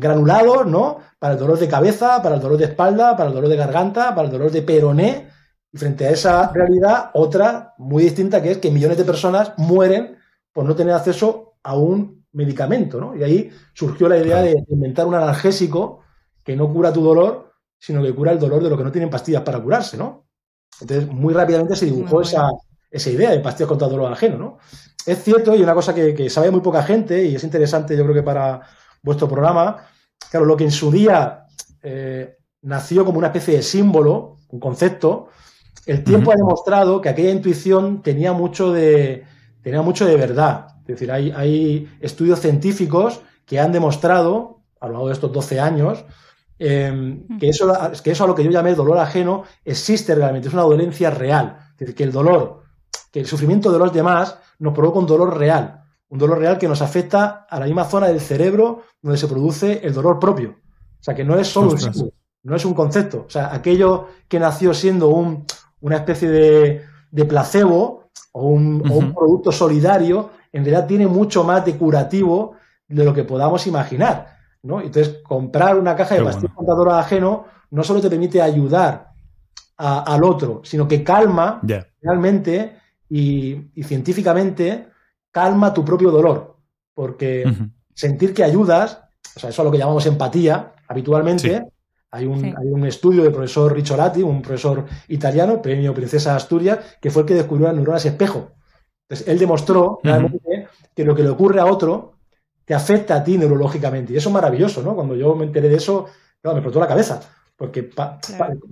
C: granulados, ¿no? Para el dolor de cabeza, para el dolor de espalda, para el dolor de garganta, para el dolor de peroné. Y frente a esa realidad, otra muy distinta que es que millones de personas mueren por no tener acceso a un medicamento, ¿no? Y ahí surgió la idea de inventar un analgésico que no cura tu dolor, sino que cura el dolor de los que no tienen pastillas para curarse, ¿no? Entonces, muy rápidamente se dibujó esa, esa idea de pastillas contra el dolor ajeno, ¿no? es cierto, y una cosa que, sabe muy poca gente, y es interesante yo creo que para vuestro programa, claro, lo que en su día eh, nació como una especie de símbolo, un concepto, el tiempo ha demostrado que aquella intuición tenía mucho de, tenía mucho de verdad. Es decir, hay, estudios científicos que han demostrado, a lo largo de estos 12 años, em, que, eso, que eso a lo que yo llamé dolor ajeno existe realmente, es una dolencia real. Es decir, que el dolor, que el sufrimiento de los demás nos provoca un dolor real, un dolor real que nos afecta a la misma zona del cerebro donde se produce el dolor propio. O sea, que no es solo un no es un concepto. O sea, aquello que nació siendo un, una especie de, placebo o un, producto solidario, en realidad tiene mucho más de curativo de lo que podamos imaginar. ¿no? Entonces, comprar una caja de pastillas bueno. ajeno no solo te permite ayudar al otro, sino que calma realmente y, científicamente calma tu propio dolor, porque sentir que ayudas, o sea, eso es lo que llamamos empatía habitualmente. Hay, un, hay un, estudio del profesor Ricciolati, un profesor italiano, premio Princesa Asturias, que fue el que descubrió las neuronas espejo. Entonces, él demostró que lo que le ocurre a otro te afecta a ti neurológicamente. Y eso es maravilloso, ¿no? Cuando yo me enteré de eso, me explotó la cabeza. Porque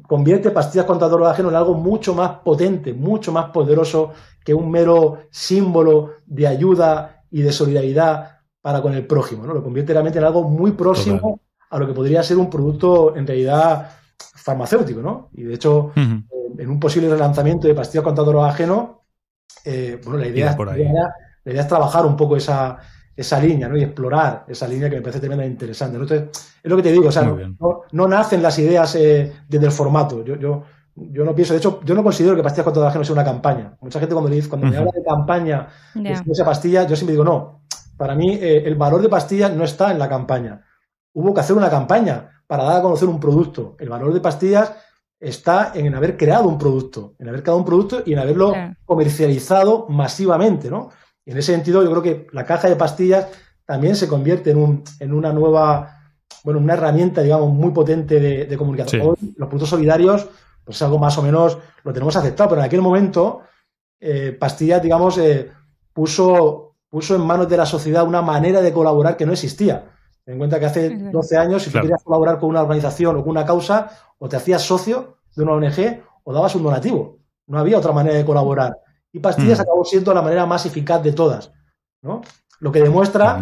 C: convierte pastillas contra dolor ajeno en algo mucho más potente, mucho más poderoso que un mero símbolo de ayuda y de solidaridad para con el prójimo. ¿no? Lo convierte realmente en algo muy próximo a lo que podría ser un producto en realidad farmacéutico. ¿no? Y de hecho, eh, en un posible relanzamiento de pastillas contra dolor ajeno, eh, bueno, la idea es trabajar un poco esa, esa línea, ¿no? Y explorar esa línea que me parece también e interesante. es lo que te digo, o sea, no, nacen las ideas eh, desde el formato. Yo, yo, no pienso, de hecho, yo no considero que pastillas contra gente sea una campaña. Mucha gente cuando me cuando habla de campaña, de esa pastilla, yo siempre digo, no, para mí eh, el valor de pastillas no está en la campaña. Hubo que hacer una campaña para dar a conocer un producto. El valor de pastillas está en haber creado un producto, en haber creado un producto y en haberlo comercializado masivamente, ¿no? en ese sentido, yo creo que la caja de pastillas también se convierte en, en una nueva, bueno, una herramienta, digamos, muy potente de, comunicación. Hoy, los puntos solidarios, pues es algo más o menos, lo tenemos aceptado, pero en aquel momento, eh, pastillas, digamos, eh, puso, puso en manos de la sociedad una manera de colaborar que no existía. Ten en cuenta que hace 12 años, si tú querías colaborar con una organización o con una causa, o te hacías socio de una ONG o dabas un donativo. No había otra manera de colaborar y pastillas mm. acabo siendo la manera más eficaz de todas, ¿no? Lo que demuestra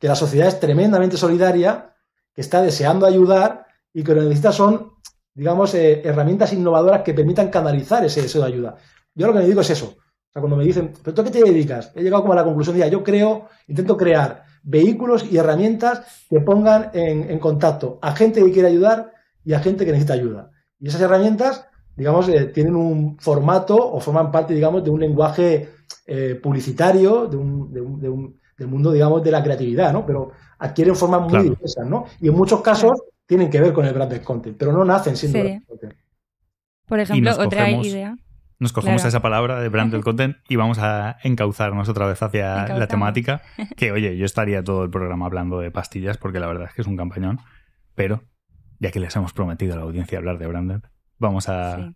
C: que la sociedad es tremendamente solidaria, que está deseando ayudar y que lo que necesita son, digamos, eh, herramientas innovadoras que permitan canalizar ese deseo de ayuda. Yo lo que me digo es eso. O sea, cuando me dicen, ¿pero tú qué te dedicas? He llegado como a la conclusión de, yo creo, intento crear vehículos y herramientas que pongan en contacto a gente que quiere ayudar y a gente que necesita ayuda. Y esas herramientas digamos, eh, tienen un formato o forman parte, digamos, de un lenguaje eh, publicitario, de del mundo, digamos, de la creatividad, ¿no? Pero adquieren formas muy diversas, ¿no? Y en muchos casos tienen que ver con el branded content, pero no nacen siendo sí.
B: content. Por ejemplo, otra idea. Nos cogemos a esa
A: palabra de branded content y vamos a encauzarnos otra vez hacia la temática, que oye, yo estaría todo el programa hablando de pastillas porque la verdad es que es un campañón, pero ya que les hemos prometido a la audiencia hablar de branded, Vamos a...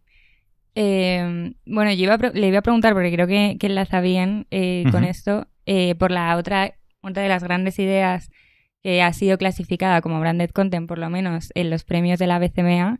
B: Eh, bueno, yo iba le iba a preguntar, porque creo que, que enlaza bien eh, con esto, eh, por la otra, una de las grandes ideas que ha sido clasificada como branded content, por lo menos en los premios de la BCMA,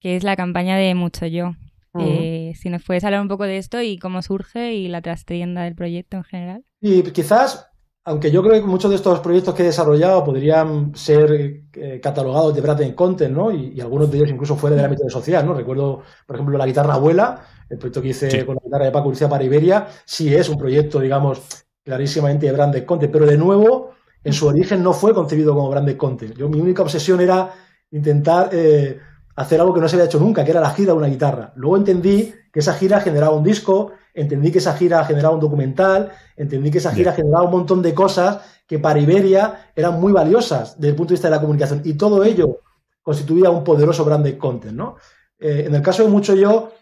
B: que es la campaña de Mucho Yo. si nos puedes hablar un poco de esto y cómo surge y la trastienda del proyecto en general.
C: Y quizás aunque yo creo que muchos de estos proyectos que he desarrollado podrían ser eh, catalogados de Braten Content, ¿no? Y, algunos de ellos incluso fuera del ámbito de social, ¿no? Recuerdo, por ejemplo, la guitarra abuela, el proyecto que hice con la guitarra de Paco Lucía para Iberia, sí es un proyecto, digamos, clarísimamente de branded content, pero de nuevo, en su origen no fue concebido como branded content. Yo, mi única obsesión era intentar eh, hacer algo que no se había hecho nunca, que era la gira de una guitarra. Luego entendí que esa gira generaba un disco, entendí que esa gira generaba un documental, entendí que esa gira generaba un montón de cosas que para Iberia eran muy valiosas desde el punto de vista de la comunicación. Y todo ello constituía un poderoso branded content, ¿no? Eh, en el caso de Mucho Yo,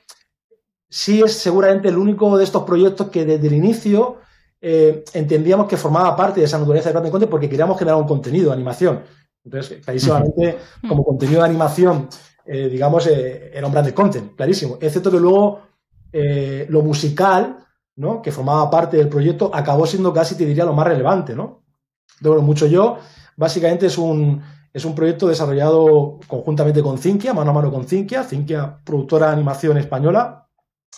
C: sí es seguramente el único de estos proyectos que desde el inicio eh, entendíamos que formaba parte de esa naturaleza de branded content porque queríamos generar un contenido de animación. Entonces, clarísimamente, como contenido de animación, eh, digamos, era un branded content, clarísimo. Excepto que luego eh, lo musical, que formaba parte del proyecto, acabó siendo casi, te diría, lo más relevante. ¿no? De mucho yo, básicamente es un, es un proyecto desarrollado conjuntamente con Cinquia, mano a mano con Cinquia, Cinquia, productora de animación española,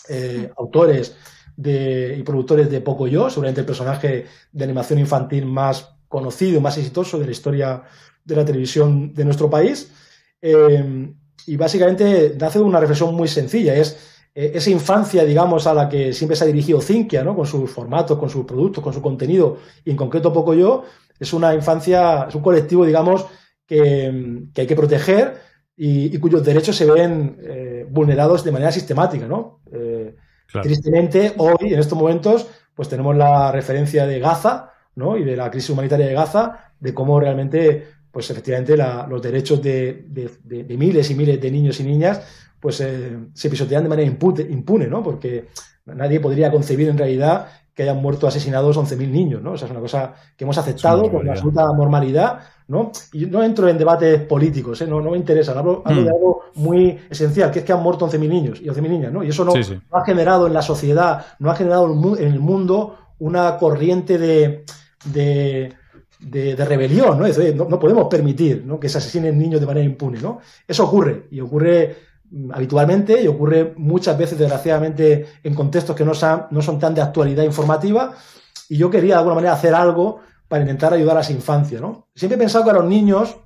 C: eh, autores y productores de Poco Yo, seguramente el personaje de animación infantil más conocido, más exitoso de la historia de la televisión de nuestro país. Eh, y básicamente hace una reflexión muy sencilla, es eh, esa infancia, digamos, a la que siempre se ha dirigido Cinquia, ¿no? Con sus formatos, con sus productos, con su contenido, y en concreto Poco Yo, es una infancia, es un colectivo, digamos, que, hay que proteger y, cuyos derechos se ven eh, vulnerados de manera sistemática, ¿no? Eh, tristemente, hoy, en estos momentos, pues tenemos la referencia de Gaza, ¿no? Y de la crisis humanitaria de Gaza, de cómo realmente, pues efectivamente, los derechos de miles y miles de niños y niñas pues eh, se pisotean de manera impune, ¿no? Porque nadie podría concebir en realidad que hayan muerto asesinados 11.000 niños, ¿no? es una cosa que hemos aceptado con absoluta normalidad, ¿no? Y no entro en debates políticos, ¿eh? no, me interesa, hablo, de mm. algo muy esencial, que es que han muerto 11.000 niños y 11.000 niñas, ¿no? Y eso no, ha generado en la sociedad, no ha generado en el mundo una corriente de, rebelión, ¿no? ¿no? podemos permitir que se asesinen niños de manera impune, ¿no? Eso ocurre, y ocurre habitualmente y ocurre muchas veces, desgraciadamente, en contextos que no, son, no son tan de actualidad informativa. Y yo quería, de alguna manera, hacer algo para intentar ayudar a esa infancia. ¿no? Siempre he pensado que a los niños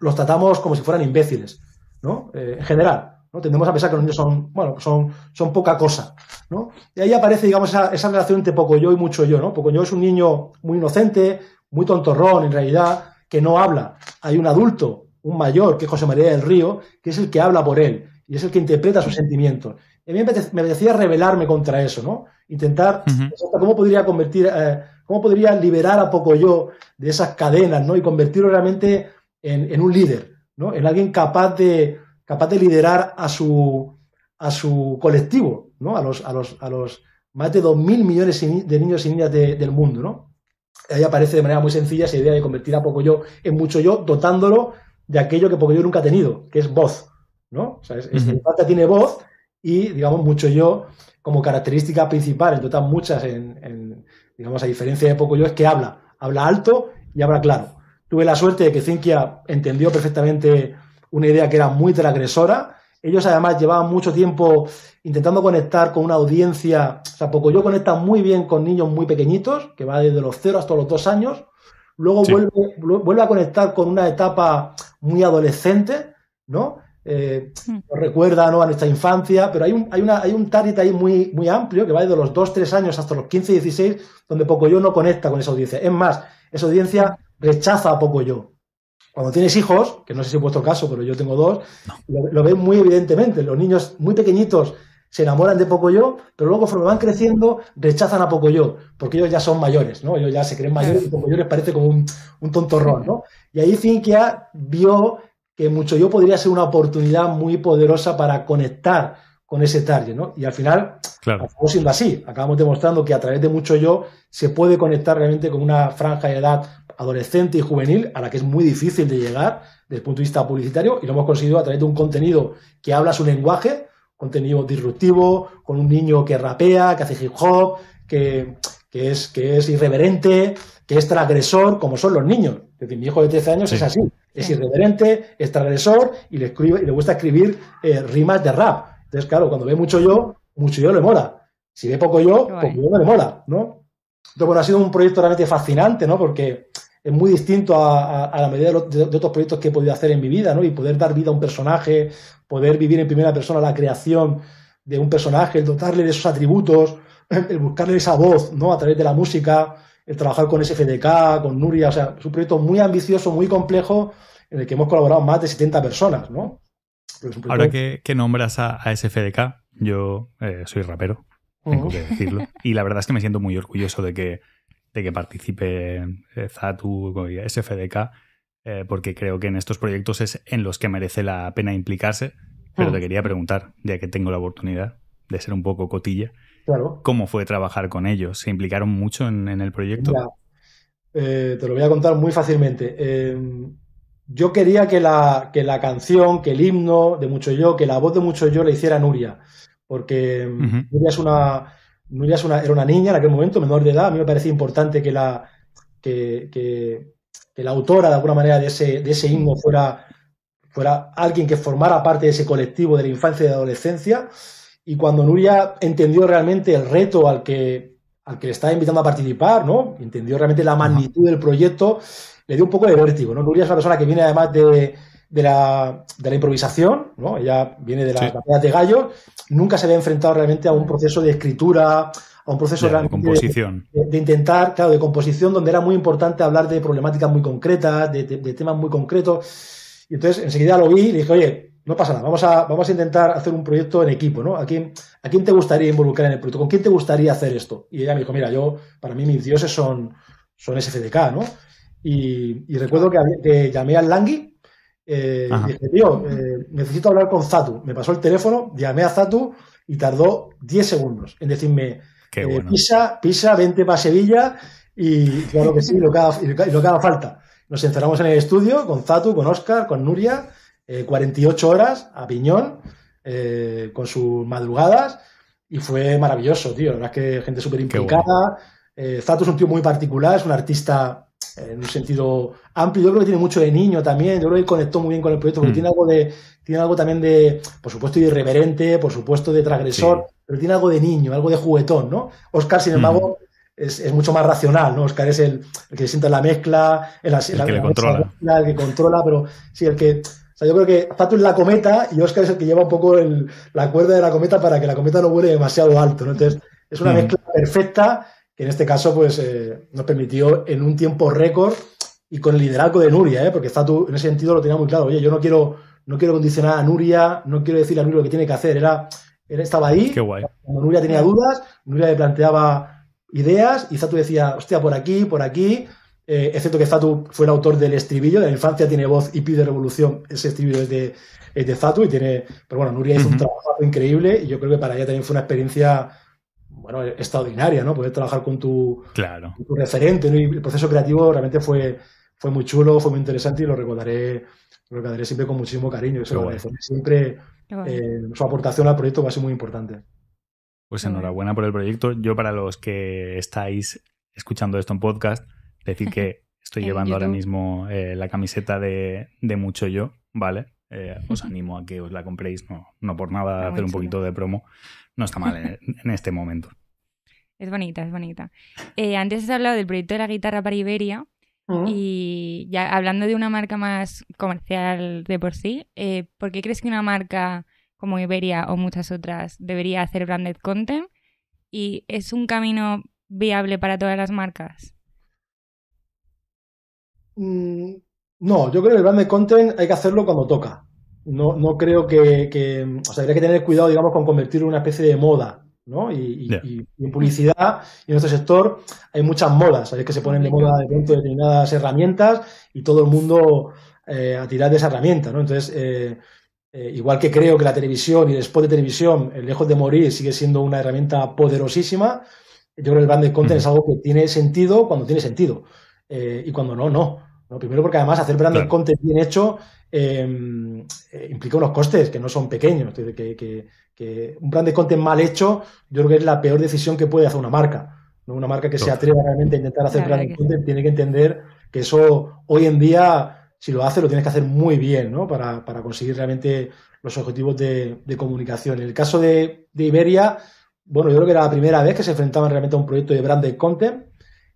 C: los tratamos como si fueran imbéciles, ¿no? Eh, en general. ¿no? Tendemos a pensar que los niños son, bueno, son, son poca cosa, ¿no? Y ahí aparece, digamos, esa, relación entre poco yo y mucho yo, ¿no? Poco yo es un niño muy inocente, muy tontorrón, en realidad, que no habla. Hay un adulto, un mayor, que es José María del Río, que es el que habla por él, y es el que interpreta sus sentimientos. a mí me decía rebelarme contra eso, ¿no? Intentar, cómo podría convertir, eh, cómo podría liberar a poco yo de esas cadenas, ¿no? Y convertirlo realmente en, un líder, ¿no? En alguien capaz de, capaz de liderar a su, a su colectivo, ¿no? A los, a los, a los más de 2.000 millones de niños y niñas del mundo, ¿no? Ahí aparece de manera muy sencilla esa idea de convertir a poco yo en mucho yo, dotándolo de aquello que poco yo nunca ha tenido, que es voz, ¿no? O sea, es, tiene voz y, digamos, mucho yo como característica principal, en total muchas, en, digamos, a diferencia de poco yo, es que habla, habla alto y habla claro. Tuve la suerte de que Cinquia entendió perfectamente una idea que era muy transgresora. Ellos además llevaban mucho tiempo intentando conectar con una audiencia, o sea, poco yo conecta muy bien con niños muy pequeñitos, que va desde los cero hasta los dos años, luego vuelve, vuelve a conectar con una etapa muy adolescente, ¿no? Eh, hmm. nos recuerda ¿no? a nuestra infancia, pero hay un, hay una, hay un target ahí muy, muy amplio que va de los 2-3 años hasta los 15-16, donde yo no conecta con esa audiencia. Es más, esa audiencia hmm. rechaza a yo Cuando tienes hijos, que no sé si es vuestro caso, pero yo tengo dos, lo, ven muy evidentemente. Los niños muy pequeñitos se enamoran de yo pero luego conforme van creciendo, rechazan a yo porque ellos ya son mayores, ¿no? Ellos ya se creen mayores y Pocoyo les parece como un, un tontorrón, ¿no? Y ahí Cinquia vio que mucho yo podría ser una oportunidad muy poderosa para conectar con ese target, ¿no? Y al final, claro. acabamos siendo así, acabamos demostrando que a través de mucho yo se puede conectar realmente con una franja de edad adolescente y juvenil a la que es muy difícil de llegar desde el punto de vista publicitario y lo hemos conseguido a través de un contenido que habla su lenguaje, contenido disruptivo, con un niño que rapea, que hace hip hop, que, que es, que es irreverente, que es transgresor, como son los niños. desde mi hijo de 13 años es así, es irreverente, es transgresor y le, escribe, y le gusta escribir eh, rimas de rap. Entonces, claro, cuando ve mucho yo, mucho yo le mola. Si ve poco yo, poco yo no le mola, ¿no? Entonces, bueno, ha sido un proyecto realmente fascinante, ¿no? Porque es muy distinto a, la medida de, otros proyectos que he podido hacer en mi vida, ¿no? Y poder dar vida a un personaje, poder vivir en primera persona la creación de un personaje, el dotarle de esos atributos, el buscarle esa voz, ¿no? A través de la música, el trabajar con SFDK, con Nuria, o sea, es un proyecto muy ambicioso, muy complejo, en el que hemos colaborado más de 70 personas, ¿no? Ahora
A: que, que, nombras a, SFDK, yo eh, soy rapero, tengo que decirlo, y la verdad es que me siento muy orgulloso de que, de que participe eh, Zatu y SFDK, eh, porque creo que en estos proyectos es en los que merece la pena implicarse, pero te quería preguntar, ya que tengo la oportunidad de ser un poco cotilla, ¿Cómo fue trabajar con ellos? ¿Se implicaron mucho en, el proyecto?
C: Eh, te lo voy a contar muy fácilmente. Em, yo quería que la, que la canción, que el himno de Mucho Yo, que la voz de Mucho Yo la hiciera Nuria, porque em, Nuria, es una, Nuria es una, era una niña en aquel momento, menor de edad. A mí me parecía importante que la, que, la autora, de alguna manera, de ese, de ese himno fuera, fuera alguien que formara parte de ese colectivo de la infancia y de la adolescencia. Y cuando Nuria entendió realmente el reto al que, al que le estaba invitando a participar, ¿no? Entendió realmente la magnitud del proyecto, le dio un poco de vértigo, ¿no? Nuria es una persona que viene además de, de, la, de la, improvisación, ¿no? Ella viene de las sí. de gallos, nunca se había enfrentado realmente a un proceso de escritura, a un proceso de, composición. de, intentar, claro, de composición, donde era muy importante hablar de problemáticas muy concretas, de, temas muy concretos. Y entonces enseguida lo vi y dije, oye, no pasa nada, vamos a, vamos a intentar hacer un proyecto en equipo, ¿no? ¿A quién, ¿A quién te gustaría involucrar en el proyecto? ¿Con quién te gustaría hacer esto? Y ella me dijo, mira, yo, para mí mis dioses son, son SFDK, ¿no? Y, recuerdo que, llamé al Langui eh, y dije, tío, eh, necesito hablar con Zatu. Me pasó el teléfono, llamé a Zatu y tardó 10 segundos en decirme, eh, pisa, pisa, vente para Sevilla y claro que sí, lo lo que haga falta. Nos encerramos en el estudio con Zatu, con Oscar, con Nuria 48 eh, horas a piñón eh, con sus madrugadas y fue maravilloso, tío. La verdad que gente súper implicada. Eh, Zato es un tío muy particular, es un artista en un sentido amplio. Yo creo que tiene mucho de niño también. Yo creo que conectó muy bien con el proyecto porque mm. tiene algo de, tiene algo también de, por supuesto, irreverente, por supuesto, de transgresor, pero tiene algo de niño, algo de juguetón, ¿no? Oscar, sin mm. embargo, es, mucho más racional, ¿no? Oscar es el, que siente la mezcla, el, que controla. el que controla, pero sí, el que o sea, yo creo que Fatou es la cometa y Oscar es el que lleva un poco la cuerda de la cometa para que la cometa no vuele demasiado alto. ¿no? Entonces, es una hmm. mezcla perfecta que en este caso pues, eh, nos permitió en un tiempo récord y con el liderazgo de Nuria, ¿eh? porque Fatou en ese sentido lo tenía muy claro. Oye, yo no quiero, no quiero condicionar a Nuria, no quiero decirle a Nuria lo que tiene que hacer. Era, él estaba ahí. Qué guay. Cuando Nuria tenía dudas, Nuria le planteaba ideas y Fatou decía, hostia, por aquí, por aquí eh, excepto que Zatu fue el autor del estribillo, de la infancia tiene voz y pide revolución, ese estribillo es de, Zatu y tiene, pero bueno, Nuria hizo un trabajo increíble y yo creo que para ella también fue una experiencia, bueno, extraordinaria, ¿no? Poder trabajar con tu, referente, Y el proceso creativo realmente fue, fue muy chulo, fue muy interesante y lo recordaré, siempre con muchísimo cariño, eso siempre. Eh, su aportación al proyecto va a ser muy importante.
A: Pues enhorabuena por el proyecto. Yo para los que estáis escuchando esto en podcast, decir, que estoy llevando ahora mismo eh, la camiseta de, Mucho Yo, ¿vale? Eh, os animo a que os la compréis, no, no por nada hacer un poquito de promo. No está mal en, este momento.
B: Es bonita, es bonita. Eh, antes has hablado del proyecto de la guitarra para Iberia mm. y ya hablando de una marca más comercial de por sí, ¿por qué crees que una marca como Iberia o muchas otras debería hacer branded content? ¿Y es un camino viable para todas las marcas?
C: Mm, no, yo creo que el brand de content hay que hacerlo cuando toca. No, no creo que, O sea, habría que tener cuidado, digamos, con convertirlo en una especie de moda, ¿no? Y, en publicidad y en nuestro sector hay muchas modas. Sabéis que se ponen de moda de determinadas herramientas y todo el mundo eh, a tirar de esa herramienta, ¿no? Entonces. Eh, eh, igual que creo que la televisión y el spot de televisión, lejos de morir, sigue siendo una herramienta poderosísima, yo creo que el brand de content es algo que tiene sentido cuando tiene sentido. y cuando no, no. Primero porque además hacer branded content bien hecho em, eh, implica unos costes que no son pequeños. Que, que, que, un content mal hecho yo creo que es la peor decisión que puede hacer una marca. Una marca que se atreva realmente a intentar hacer brand content tiene que entender que eso hoy en día, si lo hace, lo tienes que hacer muy bien ¿no? para, conseguir realmente los objetivos de, comunicación. En el caso de, Iberia, bueno, yo creo que era la primera vez que se enfrentaban realmente a un proyecto de branded content.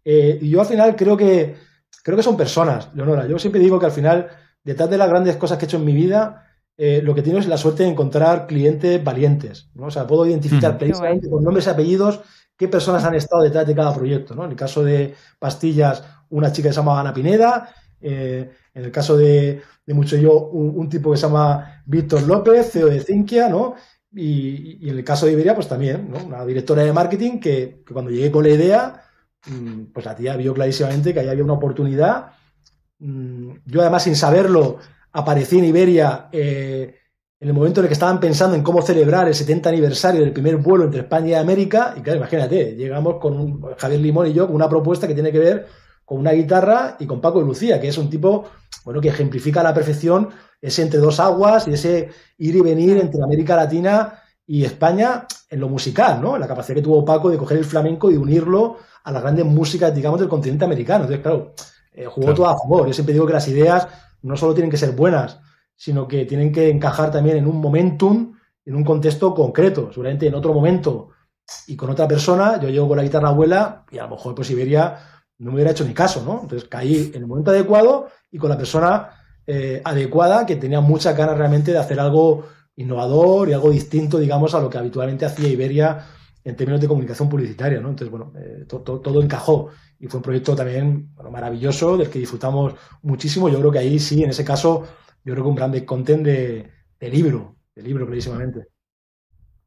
C: Eh, y yo al final creo que creo que son personas, Leonora. Yo siempre digo que al final, detrás de las grandes cosas que he hecho en mi vida, eh, lo que tengo es la suerte de encontrar clientes valientes. ¿no? O sea, puedo identificar mm. precisamente con nombres y apellidos qué personas han estado detrás de cada proyecto. ¿no? En el caso de pastillas, una chica que se llama Ana Pineda. Eh, en el caso de, mucho yo, un, tipo que se llama Víctor López, CEO de Cinquia, ¿no? Y, en el caso de Iberia, pues también, Una directora de marketing que, que cuando llegué con la idea, Mm, pues la tía vio clarísimamente que ahí había una oportunidad. Mm, yo además sin saberlo aparecí en Iberia eh, en el momento en el que estaban pensando en cómo celebrar el 70 aniversario del primer vuelo entre España y América. Y claro, imagínate, llegamos con Javier Limón y yo con una propuesta que tiene que ver con una guitarra y con Paco de Lucía, que es un tipo bueno, que ejemplifica a la perfección ese entre dos aguas y ese ir y venir entre América Latina y España en lo musical, ¿no? La capacidad que tuvo Paco de coger el flamenco y unirlo a las grandes músicas, digamos, del continente americano. Entonces, claro, eh, jugó todo a favor. Yo siempre digo que las ideas no solo tienen que ser buenas, sino que tienen que encajar también en un momentum, en un contexto concreto. Seguramente en otro momento y con otra persona, yo llego con la guitarra abuela y a lo mejor pues Iberia no me hubiera hecho ni caso, ¿no? Entonces caí en el momento adecuado y con la persona eh, adecuada que tenía muchas ganas realmente de hacer algo innovador y algo distinto, digamos, a lo que habitualmente hacía Iberia en términos de comunicación publicitaria, ¿no? Entonces, bueno, eh, todo encajó y fue un proyecto también maravilloso, del que disfrutamos muchísimo. Yo creo que ahí sí, en ese caso, yo creo que un grande content de, de libro, de libro clarísimamente.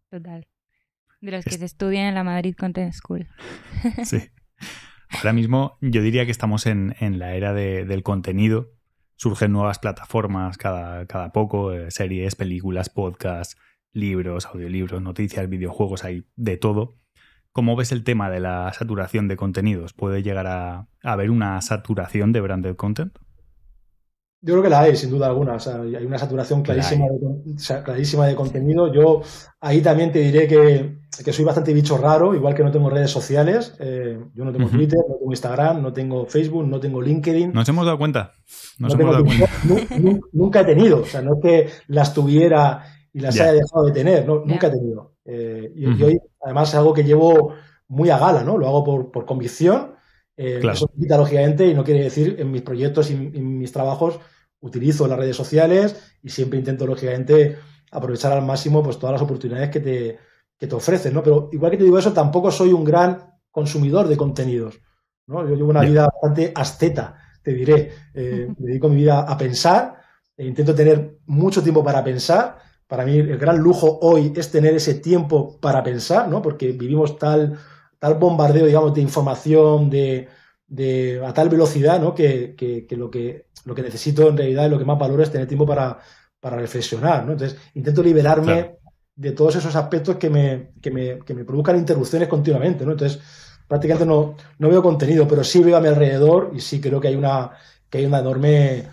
B: Total. De los que se estudian en la Madrid Content School. Sí.
A: Ahora mismo yo diría que estamos en, en la era del contenido. Surgen nuevas plataformas cada, cada poco, eh, series, películas, podcasts, libros, audiolibros, noticias, videojuegos, hay de todo. ¿Cómo ves el tema de la saturación de contenidos? ¿Puede llegar a, haber una saturación de branded content?
C: Yo creo que la hay, sin duda alguna. O sea, hay una saturación clarísima, de, clarísima de contenido. Yo ahí también te diré que, que, soy bastante bicho raro, igual que no tengo redes sociales. Eh, yo no tengo Twitter, no tengo Instagram, no tengo Facebook, no tengo LinkedIn.
A: Nos hemos dado cuenta.
C: Nunca, he tenido. O sea, no es que las tuviera y las haya dejado de tener, ¿no? nunca he tenido. Eh, y, hoy, además, es algo que llevo muy a gala, ¿no? Lo hago por, por convicción. Eh, claro. lógicamente, y no quiere decir en mis proyectos y en mis trabajos utilizo las redes sociales y siempre intento, lógicamente, aprovechar al máximo pues, todas las oportunidades que te, que te ofrecen, ¿no? Pero igual que te digo eso, tampoco soy un gran consumidor de contenidos, ¿no? Yo llevo una vida bastante asceta, te diré. Eh, me dedico mi vida a pensar, e intento tener mucho tiempo para pensar para mí el gran lujo hoy es tener ese tiempo para pensar, ¿no? Porque vivimos tal, tal bombardeo, digamos, de información, de, a tal velocidad, ¿no? Que, que, lo que lo que necesito en realidad y lo que más valoro es tener tiempo para, para reflexionar, ¿no? Entonces, intento liberarme de todos esos aspectos que me, que me, que me provocan interrupciones continuamente, ¿no? Entonces, prácticamente no, no veo contenido, pero sí veo a mi alrededor y sí creo que hay una, que hay una enorme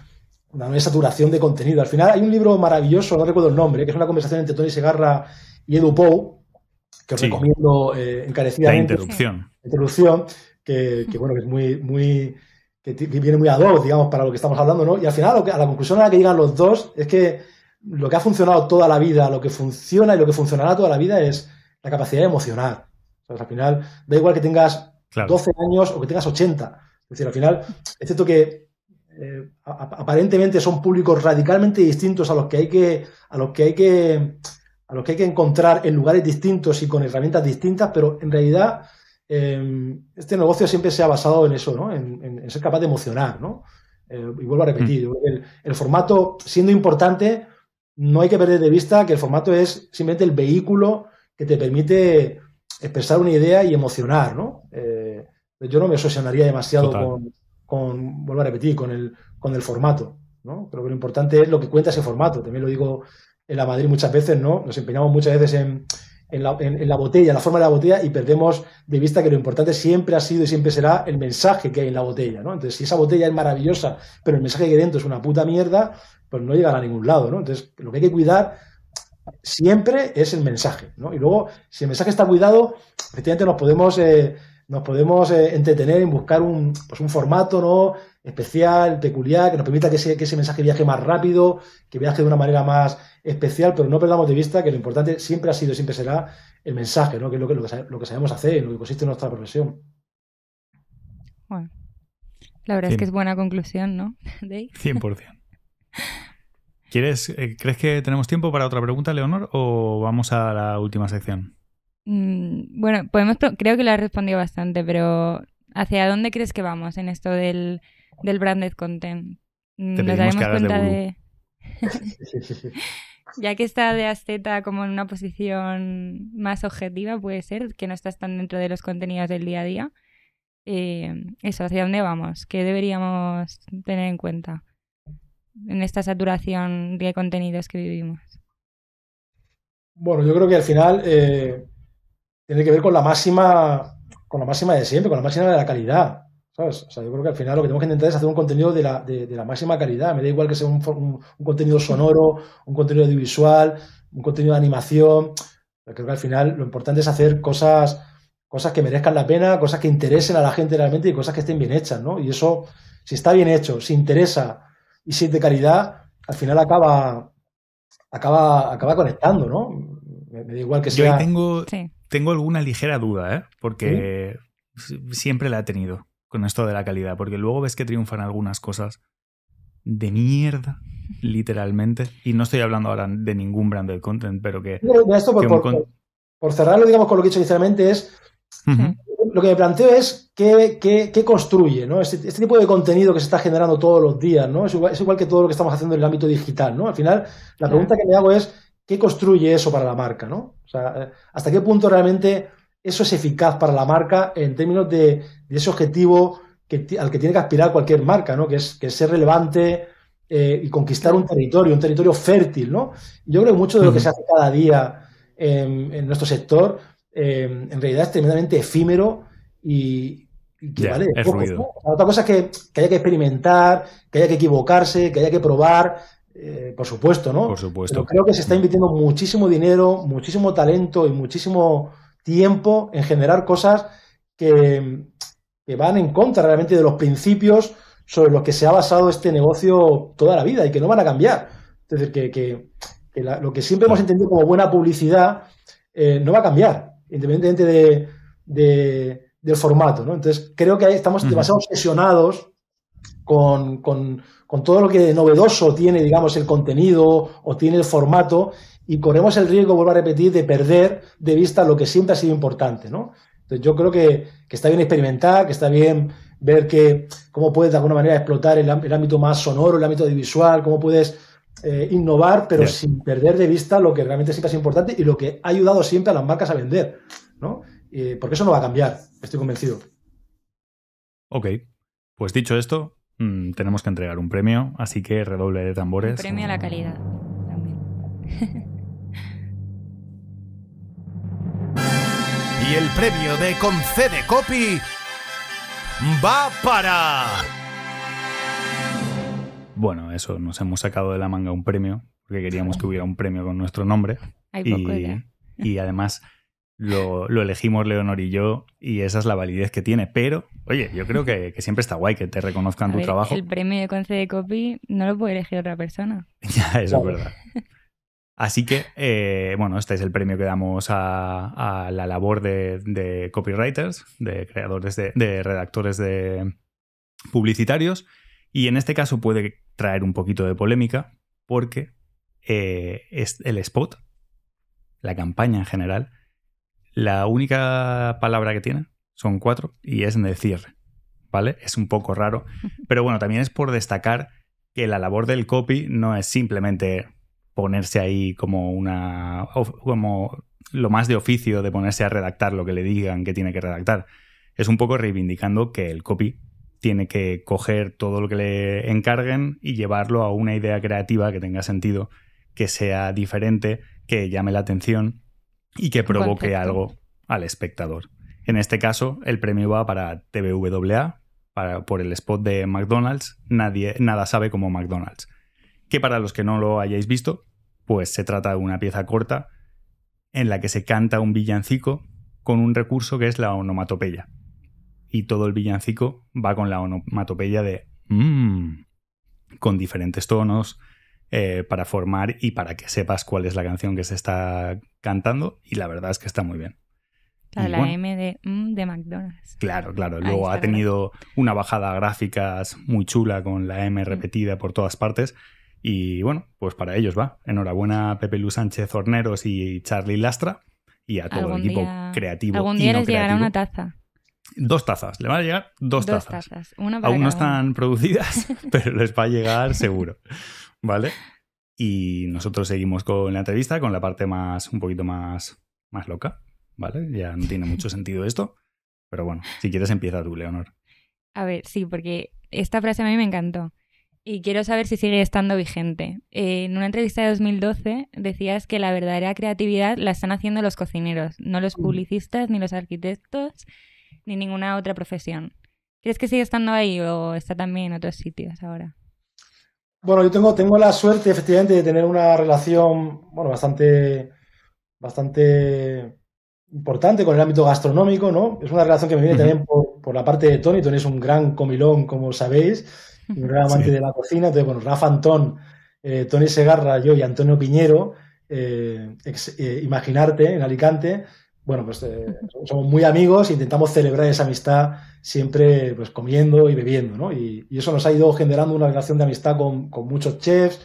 C: una saturación de contenido. Al final hay un libro maravilloso, no recuerdo el nombre, que es una conversación entre Tony Segarra y Edu Pou, que os recomiendo eh, encarecidamente. La interrupción. La interrupción, que, bueno, que es muy, muy, que, viene muy a dos, digamos, para lo que estamos hablando, ¿no? Y al final, a la conclusión a la que llegan los dos es que lo que ha funcionado toda la vida, lo que funciona y lo que funcionará toda la vida es la capacidad de emocionar. al final, da igual que tengas 12 años o que tengas 80. Es decir, al final, excepto que eh, aparentemente son públicos radicalmente distintos a los que hay que, a los que hay que, a los que hay que encontrar en lugares distintos y con herramientas distintas, pero en realidad em, este negocio siempre se ha basado en eso, ¿no? En, ser capaz de emocionar, ¿no? Eh, y vuelvo a repetir, mm. el, formato, siendo importante, no hay que perder de vista que el formato es simplemente el vehículo que te permite expresar una idea y emocionar, ¿no? Eh, yo no me obsesionaría demasiado con, con, vuelvo a repetir, con el, con el formato. ¿no? Creo lo importante es lo que cuenta ese formato. También lo digo en la Madrid muchas veces, ¿no? Nos empeñamos muchas veces en, la, la, botella, la forma de la botella, y perdemos de vista que lo importante siempre ha sido y siempre será el mensaje que hay en la botella, ¿no? Entonces, si esa botella es maravillosa, pero el mensaje que hay dentro es una puta mierda, pues no llegará a ningún lado, ¿no? Entonces, lo que hay que cuidar siempre es el mensaje, ¿no? Y luego, si el mensaje está cuidado, efectivamente nos podemos eh, nos podemos eh, entretener en buscar un, pues un formato ¿no? especial, peculiar, que nos permita que ese, mensaje viaje más rápido, que viaje de una manera más especial, pero no perdamos de vista que lo importante siempre ha sido y siempre será el mensaje, ¿no? que es lo que, lo que, sabemos hacer, lo que consiste en nuestra profesión.
B: Bueno, la verdad es que es buena conclusión, ¿no?
A: 100%. ¿Quieres, eh, ¿Crees que tenemos tiempo para otra pregunta, Leonor, o vamos a la última sección?
B: Mm, bueno, podemos creo que lo has respondido bastante, pero ¿hacia dónde crees que vamos en esto del, del branded content? Mm, nos daremos cuenta de... ya que está de asteta como en una posición más objetiva, puede ser, que no estás tan dentro de los contenidos del día a día. Eh, eso, ¿hacia dónde vamos? ¿Qué deberíamos tener en cuenta en esta saturación de contenidos que vivimos?
C: Bueno, yo creo que al final eh, tiene que ver con la máxima, con la máxima de siempre, con la máxima de la calidad. ¿sabes? O sea, yo creo que al final lo que tenemos que intentar es hacer un contenido de la, de, la máxima calidad. Me da igual que sea un, un, contenido sonoro, un contenido audiovisual, un contenido de animación. creo que al final lo importante es hacer cosas, cosas que merezcan la pena, cosas que interesen a la gente realmente y cosas que estén bien hechas, ¿no? Y eso, si está bien hecho, si interesa y si es de calidad, al final acaba, acaba, acaba conectando, ¿no? Me, da igual que sea. Yo tengo
A: tengo alguna ligera duda, ¿eh? porque siempre la he tenido con esto de la calidad, porque luego ves que triunfan algunas cosas de mierda, literalmente, y no estoy hablando ahora de ningún brand de content, pero que... esto
C: por, cerrarlo, digamos, con lo que he dicho inicialmente, es... Lo que me planteo es qué, construye, ¿no? Este, este, tipo de contenido que se está generando todos los días, ¿no? Es igual, que todo lo que estamos haciendo en el ámbito digital, ¿no? Al final, la pregunta que me hago es ¿qué construye eso para la marca? ¿no? O sea, eh, ¿hasta qué punto realmente eso es eficaz para la marca en términos de, ese objetivo al que tiene que aspirar cualquier marca, ¿no? que, es, que ser relevante eh, y conquistar un territorio, un territorio fértil? ¿no? Yo creo que mucho de lo que se hace cada día en, nuestro sector em, en realidad es tremendamente efímero y, que vale poco, Otra cosa es que haya que experimentar, que haya que equivocarse, que haya que probar, eh, por supuesto, ¿no? Por supuesto. creo que se está invirtiendo muchísimo dinero, muchísimo talento y muchísimo tiempo en generar cosas que, van en contra realmente de los principios sobre los que se ha basado este negocio toda la vida y que no van a cambiar. Es decir, que, lo que siempre hemos entendido como buena publicidad eh, no va a cambiar, independientemente de, del formato. ¿no? Entonces, creo que ahí estamos demasiado obsesionados con, todo lo que novedoso tiene, digamos, el contenido o tiene el formato, y corremos el riesgo, vuelvo a repetir, de perder de vista lo que siempre ha sido importante, ¿no? Entonces yo creo que, está bien experimentar, que está bien ver que, cómo puedes de alguna manera explotar el, ámbito más sonoro, el ámbito visual cómo puedes eh, innovar, pero sin perder de vista lo que realmente siempre ha sido importante y lo que ha ayudado siempre a las marcas a vender, ¿no? Eh, porque eso no va a cambiar, estoy convencido.
A: Ok, pues dicho esto, Mm, tenemos que entregar un premio, así que redoble de tambores. Un premio
B: a la calidad también.
C: y el premio de Concede Copy va para...
A: Bueno, eso, nos hemos sacado de la manga un premio, porque queríamos que hubiera un premio con nuestro nombre. y, y además lo, elegimos Leonor y yo y esa es la validez que tiene. Pero, oye, yo creo que, siempre está guay que te reconozcan tu trabajo. El
B: premio de Conce de Copy no lo puede elegir otra persona. ya, eso es verdad.
A: Así que, eh, bueno, este es el premio que damos a, la labor de, copywriters, de creadores, de, redactores de publicitarios. Y en este caso puede traer un poquito de polémica porque eh, es el spot, la campaña en general, la única palabra que tiene son cuatro y es decir. ¿Vale? Es un poco raro. Pero bueno, también es por destacar que la labor del copy no es simplemente ponerse ahí como una. como lo más de oficio de ponerse a redactar lo que le digan que tiene que redactar. Es un poco reivindicando que el copy tiene que coger todo lo que le encarguen y llevarlo a una idea creativa que tenga sentido, que sea diferente, que llame la atención y que provoque algo al espectador. En este caso, el premio va para TVWA, para, por el spot de McDonald's, Nadie, Nada sabe como McDonald's. Que para los que no lo hayáis visto, pues se trata de una pieza corta en la que se canta un villancico con un recurso que es la onomatopeya. Y todo el villancico va con la onomatopeya de mm", con diferentes tonos eh, para formar y para que sepas cuál es la canción que se está cantando y la verdad es que está muy bien.
B: la M mm, de, McDonald's.
A: Claro, claro. Luego ha tenido una bajada gráficas muy chula con la M mm. repetida por todas partes. Y bueno, pues para ellos va. Enhorabuena a Pepe Luz Sánchez Horneros y Charlie Lastra y a todo el equipo creativo. Algún día les llegará una taza. Dos tazas, le van a llegar dos, dos
B: tazas. Aún no están
A: producidas, pero les va a llegar seguro. ¿Vale? Y nosotros seguimos con la entrevista, con la parte más, un poquito más, más loca, ¿vale? Ya no tiene mucho sentido esto, pero bueno, si quieres empieza tú, Leonor.
B: A ver, sí, porque esta frase a mí me encantó y quiero saber si sigue estando vigente. Eh, en una entrevista de 2012 decías que la verdadera creatividad la están haciendo los cocineros, no los mm. publicistas, ni los arquitectos, ni ninguna otra profesión. ¿Crees que sigue estando ahí o está también en otros sitios ahora?
C: Bueno, yo tengo, tengo la suerte, efectivamente, de tener una relación, bueno, bastante, bastante importante con el ámbito gastronómico, ¿no? Es una relación que me viene también por, la parte de Tony. Tony es un gran comilón, como sabéis, un gran amante de la cocina. Entonces, bueno, Rafa Antón, eh, Tony Segarra, yo y Antonio Piñero, eh, eh, Imaginarte en Alicante, bueno, pues eh, somos muy amigos, intentamos celebrar esa amistad siempre pues comiendo y bebiendo, ¿no? Y, eso nos ha ido generando una relación de amistad con, muchos chefs,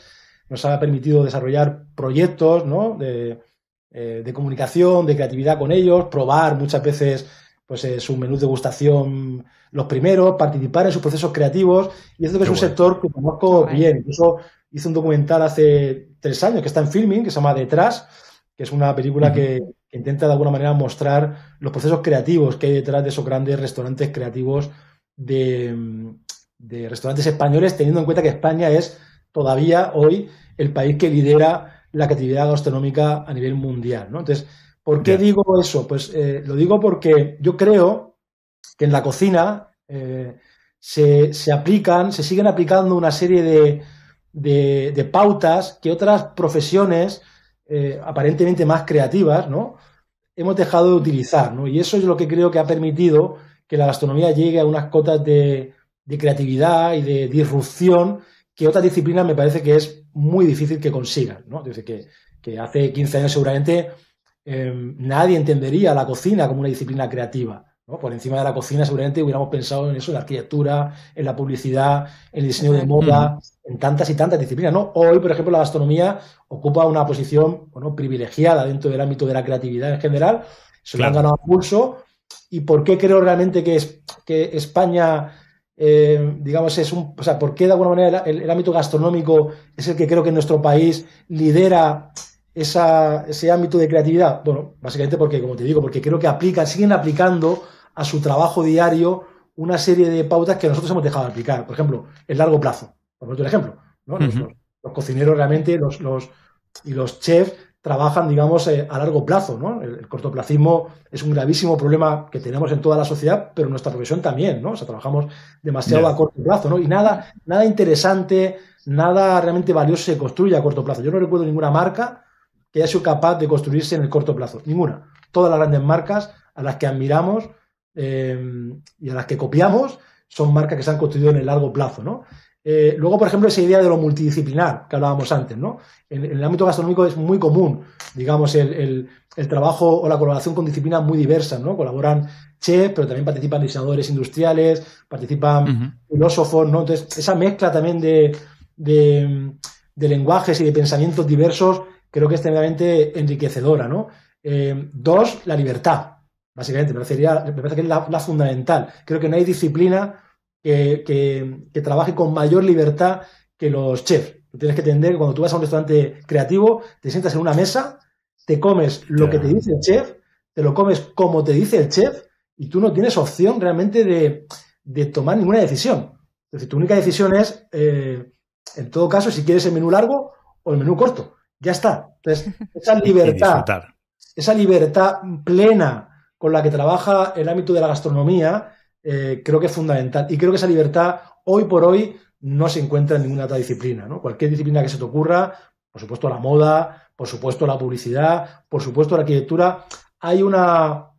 C: nos ha permitido desarrollar proyectos, ¿no? Eh, de, comunicación, de creatividad con ellos, probar muchas veces pues eh, su menú de gustación los primeros, participar en sus procesos creativos y esto es un sector que conozco bien. Incluso hice un documental hace tres años que está en filming, que se llama Detrás, que es una película que, intenta de alguna manera mostrar los procesos creativos que hay detrás de esos grandes restaurantes creativos de, restaurantes españoles, teniendo en cuenta que España es todavía hoy el país que lidera la creatividad gastronómica a nivel mundial. ¿no? Entonces, ¿por qué digo eso? Pues eh, lo digo porque yo creo que en la cocina eh, se, aplican, se siguen aplicando una serie de, de pautas que otras profesiones eh, aparentemente más creativas, ¿no? Hemos dejado de utilizar, ¿no? Y eso es lo que creo que ha permitido que la gastronomía llegue a unas cotas de, creatividad y de disrupción que otras disciplinas me parece que es muy difícil que consigan, Desde que, hace 15 años seguramente em, nadie entendería la cocina como una disciplina creativa. Por encima de la cocina seguramente hubiéramos pensado en eso, en la arquitectura, en la publicidad, en el diseño de moda, en tantas y tantas disciplinas. ¿no? Hoy, por ejemplo, la gastronomía ocupa una posición bueno, privilegiada dentro del ámbito de la creatividad en general, se lo han ganado pulso. ¿Y por qué creo realmente que, es, que España, eh, digamos, es un. O sea, por qué de alguna manera el, ámbito gastronómico es el que creo que en nuestro país lidera ese ámbito de creatividad? Bueno, básicamente porque, como te digo, porque creo que aplican, siguen aplicando a su trabajo diario una serie de pautas que nosotros hemos dejado de aplicar. Por ejemplo, el largo plazo por ejemplo, Los, cocineros realmente los, y los chefs trabajan, digamos, eh, a largo plazo, ¿no? El, cortoplacismo es un gravísimo problema que tenemos en toda la sociedad, pero en nuestra profesión también, ¿no? O sea, trabajamos demasiado a corto plazo, ¿no? Y nada, nada interesante, nada realmente valioso se construye a corto plazo. Yo no recuerdo ninguna marca que haya sido capaz de construirse en el corto plazo, ninguna. Todas las grandes marcas a las que admiramos eh, y a las que copiamos son marcas que se han construido en el largo plazo, ¿no? Eh, luego, por ejemplo, esa idea de lo multidisciplinar que hablábamos antes, ¿no? En, el ámbito gastronómico es muy común, digamos, el, trabajo o la colaboración con disciplinas muy diversas, ¿no? Colaboran chefs, pero también participan diseñadores industriales, participan filósofos, ¿no? Entonces, esa mezcla también de, lenguajes y de pensamientos diversos creo que es tremendamente enriquecedora, ¿no? Eh, dos, la libertad, básicamente, me, parece que es la fundamental. Creo que no hay disciplina que, trabaje con mayor libertad que los chefs. tienes que entender que cuando tú vas a un restaurante creativo, te sientas en una mesa, te comes lo que te dice el chef, te lo comes como te dice el chef, y tú no tienes opción realmente de, tomar ninguna decisión. Es decir, tu única decisión es, eh, en todo caso, si quieres el menú largo o el menú corto. Ya está. Entonces, esa libertad, esa libertad plena con la que trabaja el ámbito de la gastronomía eh, creo que es fundamental. Y creo que esa libertad hoy por hoy no se encuentra en ninguna otra disciplina. Cualquier disciplina que se te ocurra, por supuesto la moda, por supuesto la publicidad, por supuesto la arquitectura, hay una,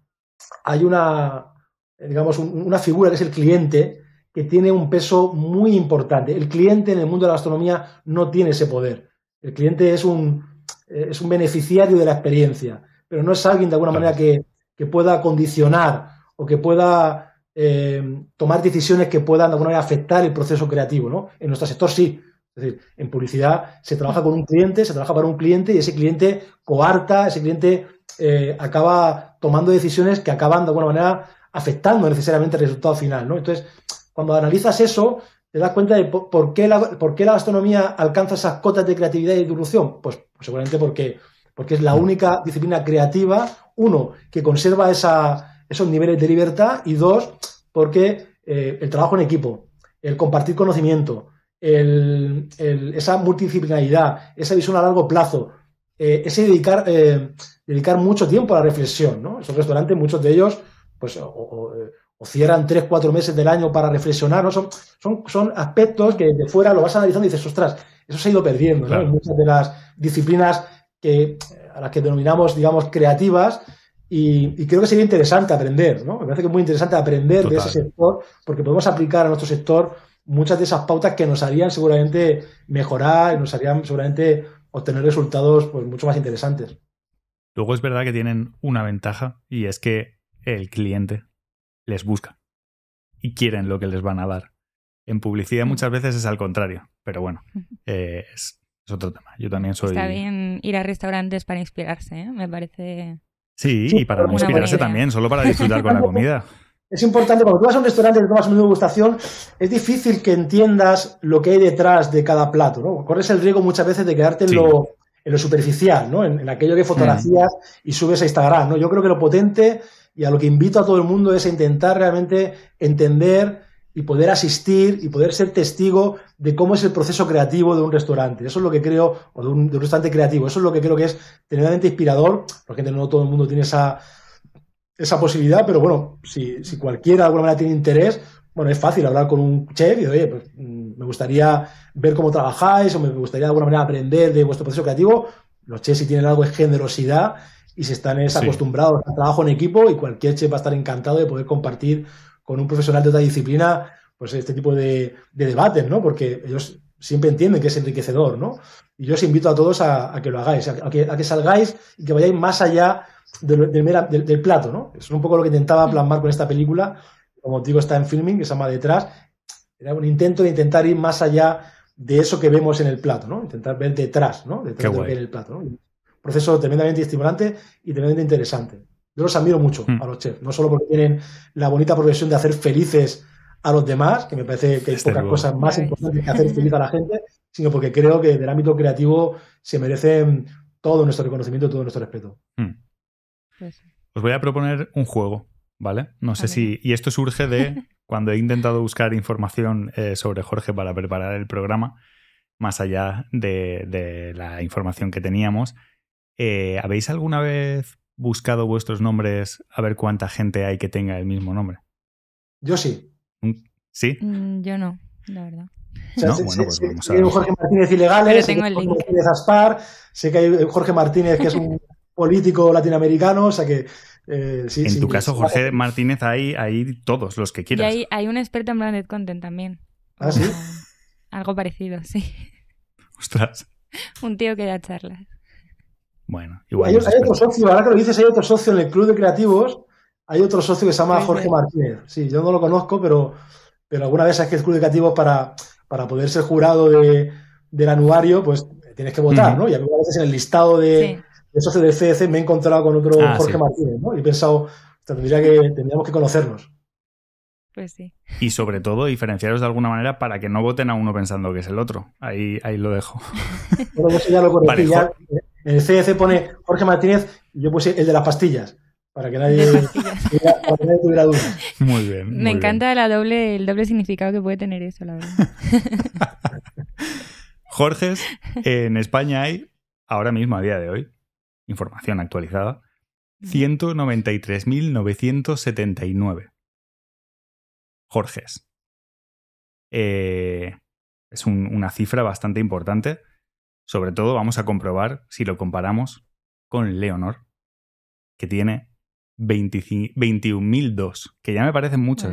C: hay una, digamos, una figura que es el cliente que tiene un peso muy importante. El cliente en el mundo de la gastronomía no tiene ese poder. El cliente es un, es un beneficiario de la experiencia, pero no es alguien de alguna manera que pueda condicionar o que pueda Em, tomar decisiones que puedan de alguna manera afectar el proceso creativo. ¿no? En nuestro sector sí. Es decir, en publicidad se trabaja con un cliente, se trabaja para un cliente y ese cliente coarta, ese cliente eh, acaba tomando decisiones que acaban de alguna manera afectando necesariamente el resultado final. ¿no? Entonces, cuando analizas eso, te das cuenta de por, qué, la, la gastronomía alcanza esas cotas de creatividad y de evolución. Pues, pues seguramente porque, porque es la mm. única disciplina creativa, uno, que conserva esa, esos niveles de libertad y dos, porque eh, el trabajo en equipo, el compartir conocimiento, el, esa multidisciplinaridad, esa visión a largo plazo, eh, ese dedicar, eh, dedicar mucho tiempo a la reflexión. ¿no? Esos restaurantes, muchos de ellos, pues o, cierran tres, cuatro meses del año para reflexionar. ¿no? Son, son, son aspectos que de fuera lo vas analizando y dices, ostras, eso se ha ido perdiendo. En muchas de las disciplinas que, a las que denominamos, digamos, creativas, y, creo que sería interesante aprender, ¿no? Me parece que es muy interesante aprender de ese sector, porque podemos aplicar a nuestro sector muchas de esas pautas que nos harían seguramente mejorar y nos harían seguramente obtener resultados pues, mucho más interesantes.
A: Luego es verdad que tienen una ventaja y es que el cliente les busca y quieren lo que les van a dar. En publicidad muchas veces es al contrario, pero bueno, eh, es, es, otro tema. Yo también soy... Está
B: bien ir a restaurantes para inspirarse, ¿eh? me parece...
A: Sí, y para no inspirarse también, solo para disfrutar con la comida.
C: Es importante, cuando tú vas a un restaurante y tomas una degustación, es difícil que entiendas lo que hay detrás de cada plato, ¿no? Corres el riesgo muchas veces de quedarte en lo superficial, ¿no? En, aquello que fotografías mm. y subes a Instagram, ¿no? Yo creo que lo potente y a lo que invito a todo el mundo es a intentar realmente entender y poder asistir y poder ser testigo de cómo es el proceso creativo de un restaurante. Eso es lo que creo, o de un, restaurante creativo, eso es lo que creo que es tremendamente inspirador, porque no todo el mundo tiene esa, esa posibilidad, pero bueno, si, si cualquiera de alguna manera tiene interés, bueno, es fácil hablar con un chef y, oye, pues, mm, me gustaría ver cómo trabajáis o me gustaría de alguna manera aprender de vuestro proceso creativo. Los chefs si tienen algo de generosidad y si están acostumbrados al trabajo en equipo y cualquier chef va a estar encantado de poder compartir con un profesional de otra disciplina, pues este tipo de, debates, ¿no? Porque ellos siempre entienden que es enriquecedor, ¿no? Y yo os invito a todos a, que lo hagáis, a, que, salgáis y que vayáis más allá del, plato, ¿no? Es un poco lo que intentaba plasmar con esta película, como os digo, está en filming, que se llama Detrás, era un intento de intentar ir más allá de eso que vemos en el plato, ¿no? Intentar ver detrás, ¿no? Detrás de lo en el plato, ¿no? proceso tremendamente estimulante y tremendamente interesante. Yo los admiro mucho mm. a los chefs, no solo porque tienen la bonita profesión de hacer felices a los demás, que me parece que es una cosa más importante que hacer feliz a la gente, sino porque creo que del ámbito creativo se merecen todo nuestro reconocimiento, y todo nuestro respeto. Mm. Pues
A: Os voy a proponer un juego, ¿vale? No sé si... Y esto surge de cuando he intentado buscar información eh, sobre Jorge para preparar el programa, más allá de, la información que teníamos. Eh, ¿Habéis alguna vez buscado vuestros nombres a ver cuánta gente hay que tenga el mismo nombre? Yo sí. ¿Mm? ¿Sí?
B: Mm, yo no, la verdad. no, bueno, pues Jorge Martínez Ilegales, tengo el
C: Martínez Aspar, sé que hay Jorge Martínez, que es un político latinoamericano, o sea que eh, en tu caso, Jorge
A: Martínez, hay, hay, todos los que quieras. Y
B: hay, un experto en branded content también. ¿Ah, sí? algo parecido, sí. Ostras. Un tío que da charlas.
C: Bueno, igual. Hay, otro socio, ahora que lo dices, hay otro socio en el club de creativos. Hay otro socio que se llama Jorge Martínez. Sí, yo no lo conozco, pero, pero alguna vez es que el club de creativos para, para poder ser jurado de, del anuario, pues tienes que votar, ¿no? Y algunas veces en el listado de, socio socios del CDC me he encontrado con otro ah, Jorge Martínez, ¿no? Y he pensado, tendría que, tendríamos que conocernos.
B: Pues
A: y sobre todo, diferenciaros de alguna manera para que no voten a uno pensando que es el otro. Ahí, ahí lo dejo.
C: el CDC pone Jorge Martínez, yo puse el de las pastillas. Para que nadie, tuviera, duda
B: Muy bien. Me encanta doble, el doble significado que puede tener eso, la verdad.
A: Jorges, en España hay, ahora mismo, a día de hoy, información actualizada, 193.979. Jorges. Eh, es una cifra bastante importante. Sobre todo vamos a comprobar si lo comparamos con Leonor, que tiene 21.002, que ya me parecen muchos.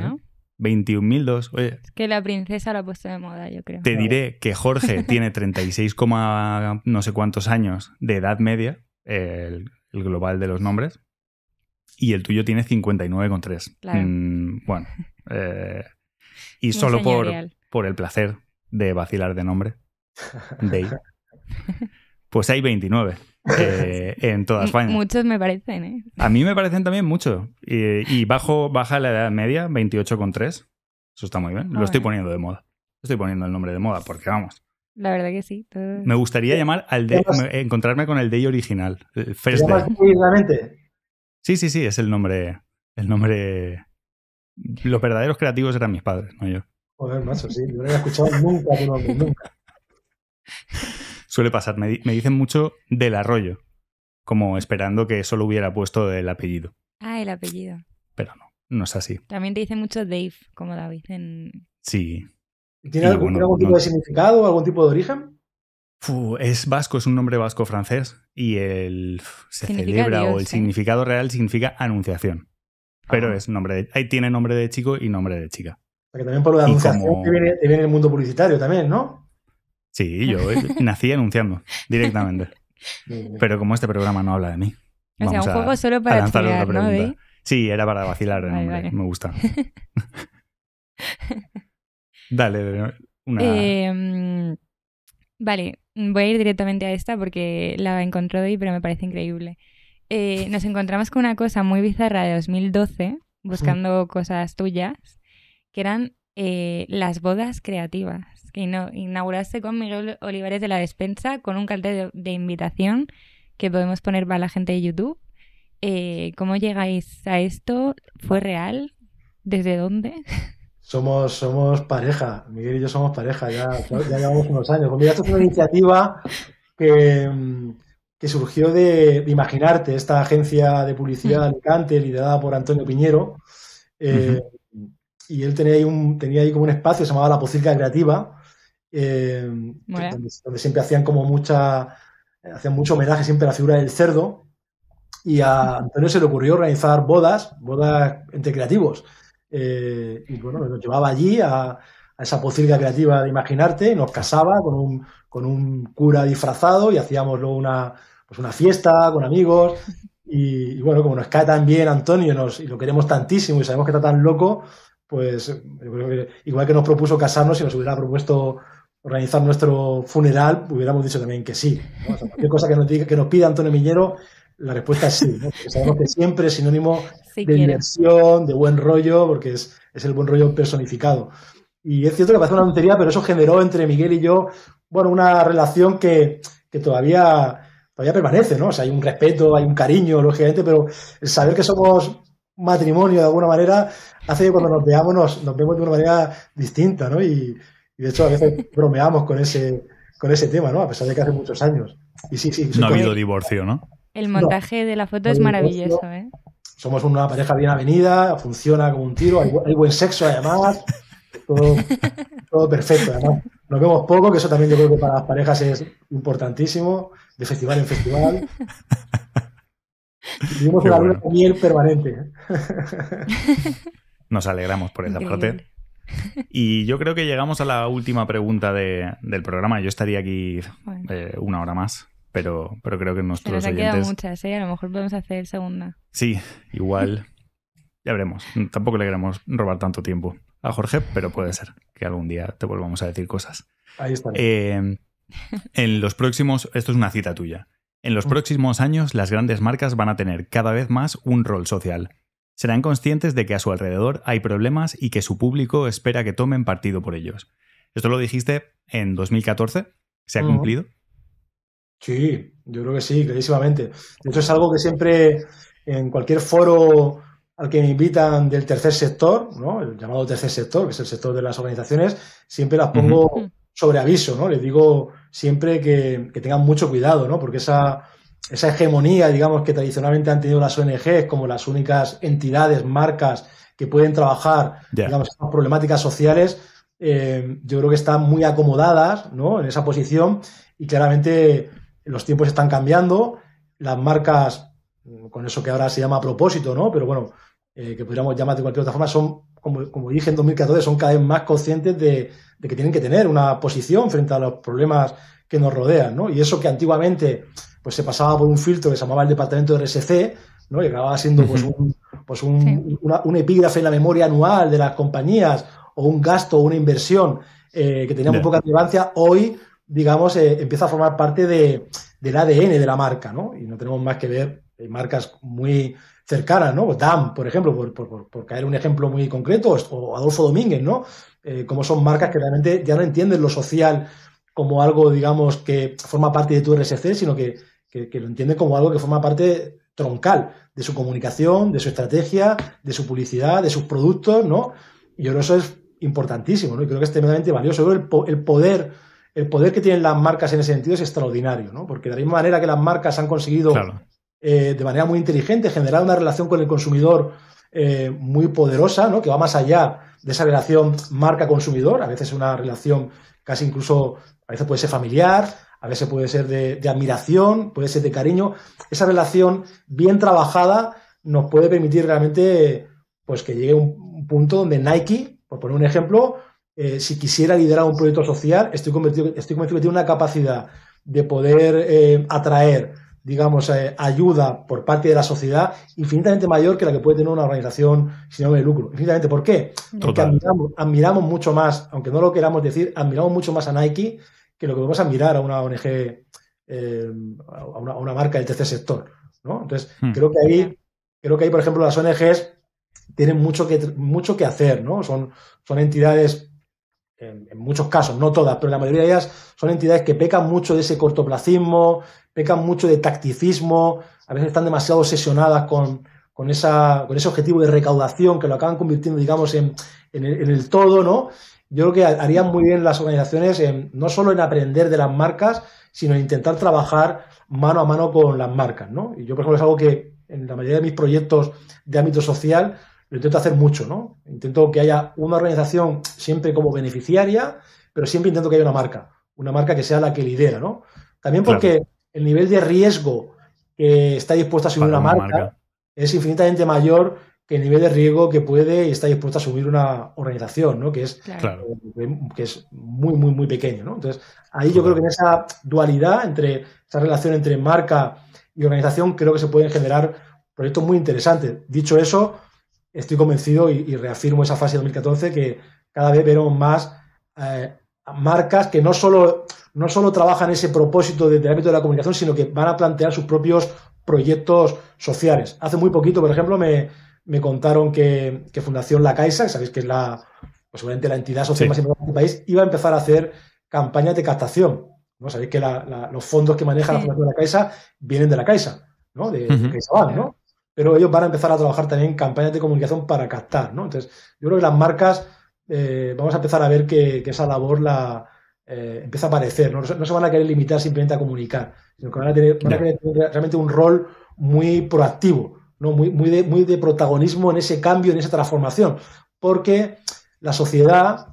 A: 21.002. Oye,
B: es que la princesa la ha puesto de moda, yo creo. Te diré que Jorge
A: tiene 36, no sé cuántos años de edad media, el global de los nombres y el tuyo tiene 59,3. Claro. Mm, bueno, eh, y solo por, por, el placer de vacilar de nombre, Day. pues hay 29 eh, en toda España.
B: Muchos me parecen, ¿eh?
A: A mí me parecen también muchos. Y, bajo, baja la edad media, 28,3. Eso está muy bien. Lo ah, estoy poniendo de moda. Estoy poniendo el nombre de moda porque vamos.
B: La verdad que sí. Me
A: gustaría llamar al de, encontrarme con el day original. El Sí, sí, sí, es el nombre. El nombre. Los verdaderos creativos eran mis padres, no yo.
C: Joder, macho, sí, yo no había escuchado nunca nunca.
A: Suele pasar, me, dicen mucho del arroyo, como esperando que solo hubiera puesto el apellido.
B: Ah, el apellido.
A: Pero no, no es así.
B: También te dicen mucho Dave, como la dicen.
A: Sí. ¿Tiene algún, tipo de
C: significado algún tipo de origen?
A: es vasco, es un nombre vasco-francés y el se celebra o el ¿eh? significado real significa anunciación. Pero ah. es nombre de, ahí tiene nombre de chico y nombre de chica.
C: también por la anunciación que viene, el mundo publicitario también, ¿no?
A: Sí, yo nací anunciando directamente. Pero como este programa no habla de mí. O sea, un juego solo para Sí, era para vacilar me gusta. Dale,
B: una... Eh, mm, Vale, mm, voy a ir directamente a esta porque la encontré hoy, pero me parece increíble. Eh, nos encontramos con una cosa muy bizarra de 2012, buscando cosas tuyas, que eran eh, las bodas creativas, que inauguraste con Miguel Olivares de la Despensa con un cartel de, invitación que podemos poner para la gente de YouTube. Eh, ¿Cómo llegáis a esto? ¿Fue real? ¿Desde dónde?
C: somos, somos pareja, Miguel y yo somos pareja, ya, llevamos unos años. Pues mira, esto es una iniciativa que, surgió de, Imaginarte, esta agencia de publicidad de mm. Alicante liderada por Antonio Piñero. Eh, y él tenía ahí, un, tenía ahí como un espacio, se llamaba La Pocilca Creativa, eh, donde, siempre hacían como mucha, hacían mucho homenaje siempre a la figura del cerdo. Y a Antonio se le ocurrió organizar bodas, bodas entre creativos. Eh, y bueno, nos llevaba allí a, esa pocilga creativa de imaginarte, nos casaba con un, con un cura disfrazado y hacíamos luego una, pues una fiesta con amigos. Y, bueno, como nos cae tan bien Antonio nos, y lo queremos tantísimo y sabemos que está tan loco, pues igual que nos propuso casarnos, si nos hubiera propuesto organizar nuestro funeral, hubiéramos dicho también que sí. qué cualquier cosa que nos, diga, que nos pida Antonio Miñero, la respuesta es sí, ¿no? sabemos que siempre es sinónimo de diversión, de buen rollo, porque es, es, el buen rollo personificado. Y es cierto que parece una tontería, pero eso generó entre Miguel y yo, bueno, una relación que, que todavía, todavía permanece, ¿no? O sea, hay un respeto, hay un cariño, lógicamente, pero el saber que somos matrimonio de alguna manera hace que cuando nos veamos nos, nos vemos de una manera distinta, ¿no? Y, y de hecho a veces bromeamos con ese, con ese tema, ¿no? A pesar de que hace muchos años. Y sí, sí, no ha habido
A: divorcio, ¿no?
B: El montaje de la foto es maravilloso, ¿eh?
C: Somos una pareja bien avenida, funciona como un tiro, hay, buen sexo además, todo, todo perfecto además. Nos vemos poco, que eso también yo creo que para las parejas es importantísimo, de festival en festival. Vivimos una con miel permanente.
A: Nos alegramos por el Increíble. Y yo creo que llegamos a la última pregunta del programa. Yo estaría aquí eh, una hora más, pero, pero creo que nuestros Se muchas,
B: ¿eh? A lo mejor podemos hacer segunda.
A: Sí, igual. ya veremos. Tampoco le queremos robar tanto tiempo a Jorge, pero puede ser que algún día te volvamos a decir cosas. Ahí está. Em, en los próximos... Esto es una cita tuya. En los mm. próximos años, las grandes marcas van a tener cada vez más un rol social. Serán conscientes de que a su alrededor hay problemas y que su público espera que tomen partido por ellos. Esto lo dijiste en 2014, se ha mm. cumplido.
C: Sí, yo creo que sí, clarísimamente. De es algo que siempre en cualquier foro al que me invitan del tercer sector, ¿no? el llamado tercer sector, que es el sector de las organizaciones, siempre las pongo mm. sobre aviso, ¿no? Les digo siempre que, tengan mucho cuidado, ¿no? Porque esa, esa hegemonía, digamos, que tradicionalmente han tenido las ONGs como las únicas entidades, marcas que pueden trabajar, digamos, en las problemáticas sociales, eh, yo creo que están muy acomodadas, ¿no? En esa posición y claramente los tiempos están cambiando, las marcas, mm, con eso que ahora se llama propósito, ¿no? Pero bueno, eh, que podríamos llamar de cualquier otra forma, son, como, como dije en 2014, son cada vez más conscientes de, que tienen que tener una posición frente a los problemas que nos rodean, Y eso que antiguamente pues se pasaba por un filtro que se llamaba el departamento de RSC, ¿no? Y acababa siendo pues, pues un, epígrafe en la memoria anual de las compañías o un gasto o una inversión eh, que tenía muy poca relevancia, hoy digamos, eh, empieza a formar parte de, del ADN de la marca, ¿no? Y no tenemos más que ver eh, marcas muy cercanas, ¿no? DAM, por ejemplo, por, por, por, caer un ejemplo muy concreto, o Adolfo Domínguez, ¿no? Eh, como son marcas que realmente ya no entienden lo social como algo, digamos, que forma parte de tu RSC, sino que, que, lo entienden como algo que forma parte troncal de su comunicación, de su estrategia, de su publicidad, de sus productos, ¿no? Y yo eso es importantísimo, ¿no? Y creo que es tremendamente valioso. el, el poder el poder que tienen las marcas en ese sentido es extraordinario, ¿no? Porque de la misma manera que las marcas han conseguido eh, de manera muy inteligente generar una relación con el consumidor eh, muy poderosa, ¿no? Que va más allá de esa relación marca-consumidor, a veces es una relación casi incluso, a veces puede ser familiar, a veces puede ser de, admiración, puede ser de cariño. Esa relación bien trabajada nos puede permitir realmente pues que llegue un, un punto donde Nike, por poner un ejemplo, eh, si quisiera liderar un proyecto social, estoy convencido, estoy que tiene una capacidad de poder eh, atraer, digamos, eh, ayuda por parte de la sociedad infinitamente mayor que la que puede tener una organización sin nombre de lucro. Infinitamente. ¿Por qué? Porque admiramos, mucho más, aunque no lo queramos decir, admiramos mucho más a Nike que lo que vamos a admirar a una ONG, a, una, marca del tercer sector. Entonces, hmm. creo que ahí, creo que ahí, por ejemplo, las ONGs tienen mucho que, mucho que hacer, ¿no? Son, son entidades en, muchos casos, no todas, pero la mayoría de ellas son entidades que pecan mucho de ese cortoplacismo, pecan mucho de tacticismo, a veces están demasiado obsesionadas con, con, ese objetivo de recaudación que lo acaban convirtiendo, digamos, en, el, todo, ¿no? Yo creo que harían muy bien las organizaciones no solo en aprender de las marcas, sino en intentar trabajar mano a mano con las marcas, ¿no? Y yo, por ejemplo, es algo que en la mayoría de mis proyectos de ámbito social lo intento hacer mucho, ¿no? Intento que haya una organización siempre como beneficiaria, pero siempre intento que haya una marca, una marca que sea la que lidera, ¿no? También porque el nivel de riesgo que está dispuesta a subir una, marca, es infinitamente mayor que el nivel de riesgo que puede y está dispuesta a subir una organización, ¿no? Que es, eh, que es muy, muy, muy pequeño, ¿no? Entonces, ahí yo creo que en esa dualidad, entre esa relación entre marca y organización, creo que se pueden generar proyectos muy interesantes. Dicho eso, estoy convencido y, reafirmo esa fase de 2014 que cada vez veremos más eh, marcas que no solo, no trabajan ese propósito del ámbito de la comunicación, sino que van a plantear sus propios proyectos sociales. Hace muy poquito, por ejemplo, me, contaron que, Fundación La Caixa, que sabéis que es la, pues la entidad social más importante del país, iba a empezar a hacer campañas de captación. ¿no? Sabéis que los fondos que maneja la Fundación La Caixa vienen de la Caixa, ¿no? de, ¿no? pero ellos van a empezar a trabajar también en campañas de comunicación para captar, ¿no? Entonces, yo creo que las marcas, eh, vamos a empezar a ver que, esa labor la eh, empieza a aparecer, ¿no? se van a querer limitar simplemente a comunicar, sino que van a tener, realmente un rol muy proactivo, ¿no? Muy, muy, de, muy de protagonismo en ese cambio, en esa transformación, porque la sociedad,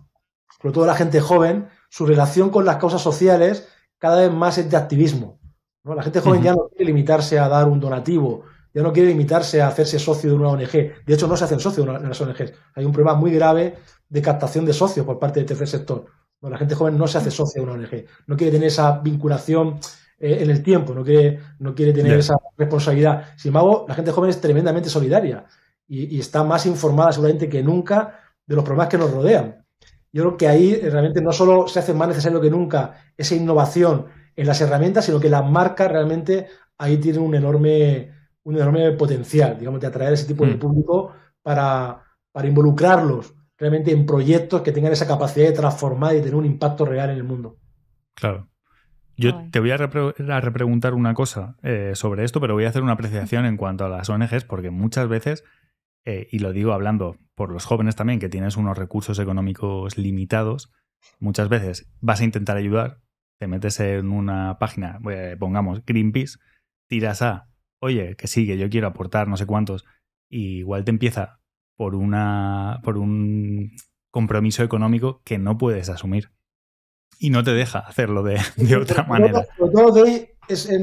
C: sobre todo la gente joven, su relación con las causas sociales cada vez más es de activismo. La gente joven ya no quiere limitarse a dar un donativo, no quiere limitarse a hacerse socio de una ONG. De hecho, no se hacen socio de las ONG. Hay un problema muy grave de captación de socios por parte del tercer sector. la gente joven no se hace socio de una ONG. No quiere tener esa vinculación eh, en el tiempo, no quiere, no quiere tener esa responsabilidad. Sin embargo, la gente joven es tremendamente solidaria y, y está más informada seguramente que nunca de los problemas que nos rodean. Yo creo que ahí eh, realmente no solo se hace más necesario que nunca esa innovación en las herramientas, sino que las marca realmente ahí tiene un enorme un enorme potencial, digamos, de atraer ese tipo de mm. público para, involucrarlos realmente en proyectos que tengan esa capacidad de transformar y tener un impacto real en el mundo.
A: Claro. Yo te voy a, repreguntar una cosa eh, sobre esto, pero voy a hacer una apreciación en cuanto a las ONGs, porque muchas veces, eh, y lo digo hablando por los jóvenes también, que tienes unos recursos económicos limitados, muchas veces vas a intentar ayudar, te metes en una página, eh, pongamos Greenpeace, tiras a oye, que sí, que yo quiero aportar no sé cuántos, y igual te empieza por, una, por un compromiso económico que no puedes asumir y no te deja hacerlo de, otra manera.
C: lo es,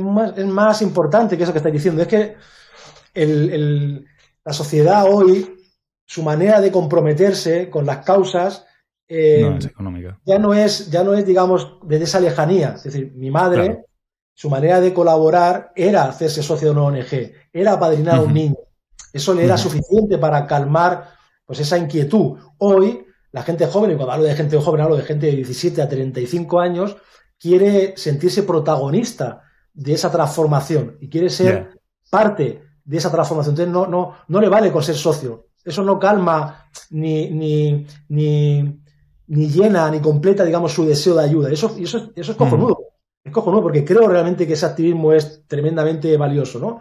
C: más, importante que eso que estáis diciendo. Es que la sociedad hoy, su manera de comprometerse con las causas. Eh, ya no es, ya no es, digamos, de esa lejanía. Es decir, mi madre su manera de colaborar era hacerse socio de una ONG, era apadrinar a un niño. Eso le era suficiente para calmar pues, esa inquietud. Hoy, la gente joven, y cuando hablo de gente joven, hablo de gente de 17 a 35 años, quiere sentirse protagonista de esa transformación y quiere ser parte de esa transformación. Entonces, no, no, no le vale con ser socio. Eso no calma ni, ni, ni, ni llena ni completa, digamos, su deseo de ayuda. Eso, eso, eso es cojonudo es ¿no? porque creo realmente que ese activismo es tremendamente valioso, ¿no?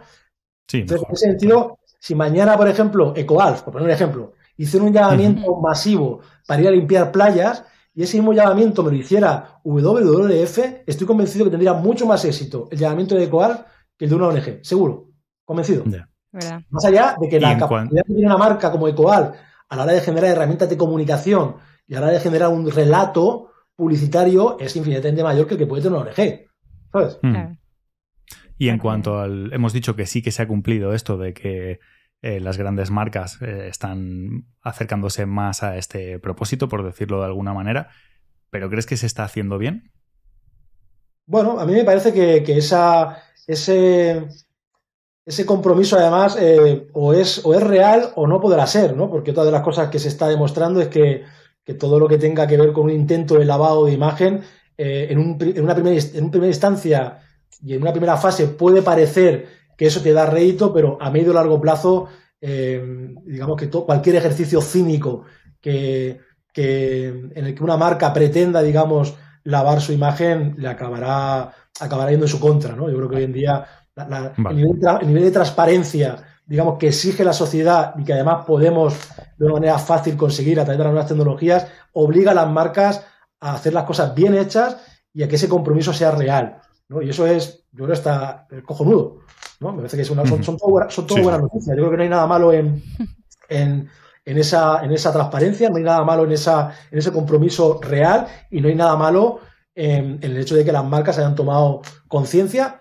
C: Sí. Entonces, en ese sentido, si mañana, por ejemplo, ECOALF, por poner un ejemplo, hicieron un llamamiento masivo para ir a limpiar playas y ese mismo llamamiento me lo hiciera WWF, estoy convencido que tendría mucho más éxito el llamamiento de ECOALF que el de una ONG, seguro, convencido. Más allá de que la capacidad que tiene una marca como ECOAL a la hora de generar herramientas de comunicación y a la hora de generar un relato, publicitario es infinitamente mayor que el que puede tener una ONG. ¿Sabes? Mm.
A: Y en cuanto al. Hemos dicho que sí que se ha cumplido esto de que eh, las grandes marcas eh, están acercándose más a este propósito, por decirlo de alguna manera. ¿Pero crees que se está haciendo bien?
C: Bueno, a mí me parece que, esa, ese, ese compromiso además eh, o, es, es real o no podrá ser, ¿no? Porque otra de las cosas que se está demostrando es que que todo lo que tenga que ver con un intento de lavado de imagen, eh, en, un, en, una primera, en primera instancia y en una primera fase puede parecer que eso te da rédito, pero a medio y largo plazo, eh, digamos que cualquier ejercicio cínico que, en el que una marca pretenda, digamos, lavar su imagen, le acabará, acabará yendo en su contra, ¿no? Yo creo que hoy en día el nivel de transparencia digamos, que exige la sociedad y que además podemos de una manera fácil conseguir a través de las nuevas tecnologías, obliga a las marcas a hacer las cosas bien hechas y a que ese compromiso sea real. Y eso es, yo creo, está cojonudo. ¿no? Me parece que son, son, buenas noticias. Yo creo que no hay nada malo en, en, esa, en esa transparencia, no hay nada malo en, esa, en ese compromiso real y no hay nada malo en el hecho de que las marcas hayan tomado conciencia,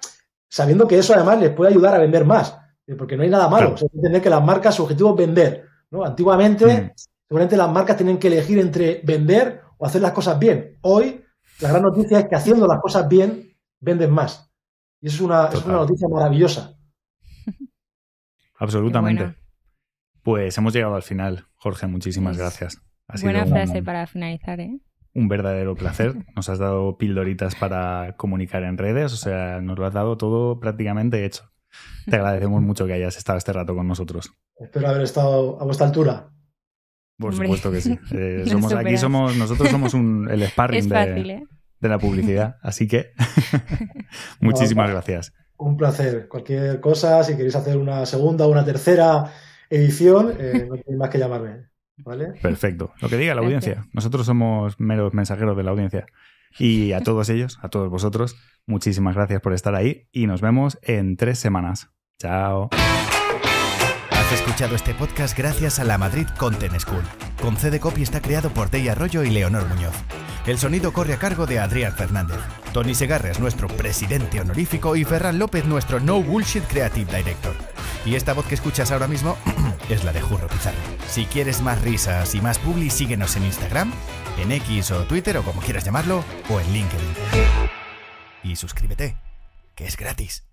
C: sabiendo que eso además les puede ayudar a vender más. Eh, porque no hay nada malo. que entender que las marcas, su objetivo es vender. ¿no? Antiguamente, mm. seguramente las marcas tenían que elegir entre vender o hacer las cosas bien. Hoy, la gran noticia es que haciendo las cosas bien, venden más. Y eso es una, noticia maravillosa.
A: Absolutamente. Pues hemos llegado al final, Jorge. Muchísimas pues, gracias. buena frase
B: para finalizar, ¿eh?
A: Un verdadero placer. Nos has dado pildoritas para comunicar en redes, o sea, nos lo has dado todo prácticamente hecho. Te agradecemos mucho que hayas estado este rato con nosotros.
C: Espero haber estado a vuestra altura. Por supuesto que sí.
A: Eh, somos, aquí somos, nosotros somos el sparring ¿eh? de, la publicidad. Así que muchísimas gracias.
C: Un placer. Cualquier cosa, si queréis hacer una segunda o una tercera edición, eh, no tenéis más que llamarme. ¿Vale?
A: Perfecto. Lo que diga la audiencia. Nosotros somos meros mensajeros de la audiencia. Y a todos ellos, a todos vosotros, muchísimas gracias por estar ahí y nos vemos en tres semanas. Chao. Has escuchado este podcast gracias a la Madrid Content School. Con CD Copy está creado por Dey Arroyo y Leonor Muñoz. El sonido corre a cargo de Adrián Fernández. Tony Segarra es nuestro presidente honorífico y Ferran López nuestro No Bullshit Creative Director. Y esta voz que escuchas ahora mismo es la de Jurro Pizarro. Si quieres más risas y más publi, síguenos en Instagram en X o Twitter o como quieras llamarlo, o en LinkedIn. Y suscríbete, que es gratis.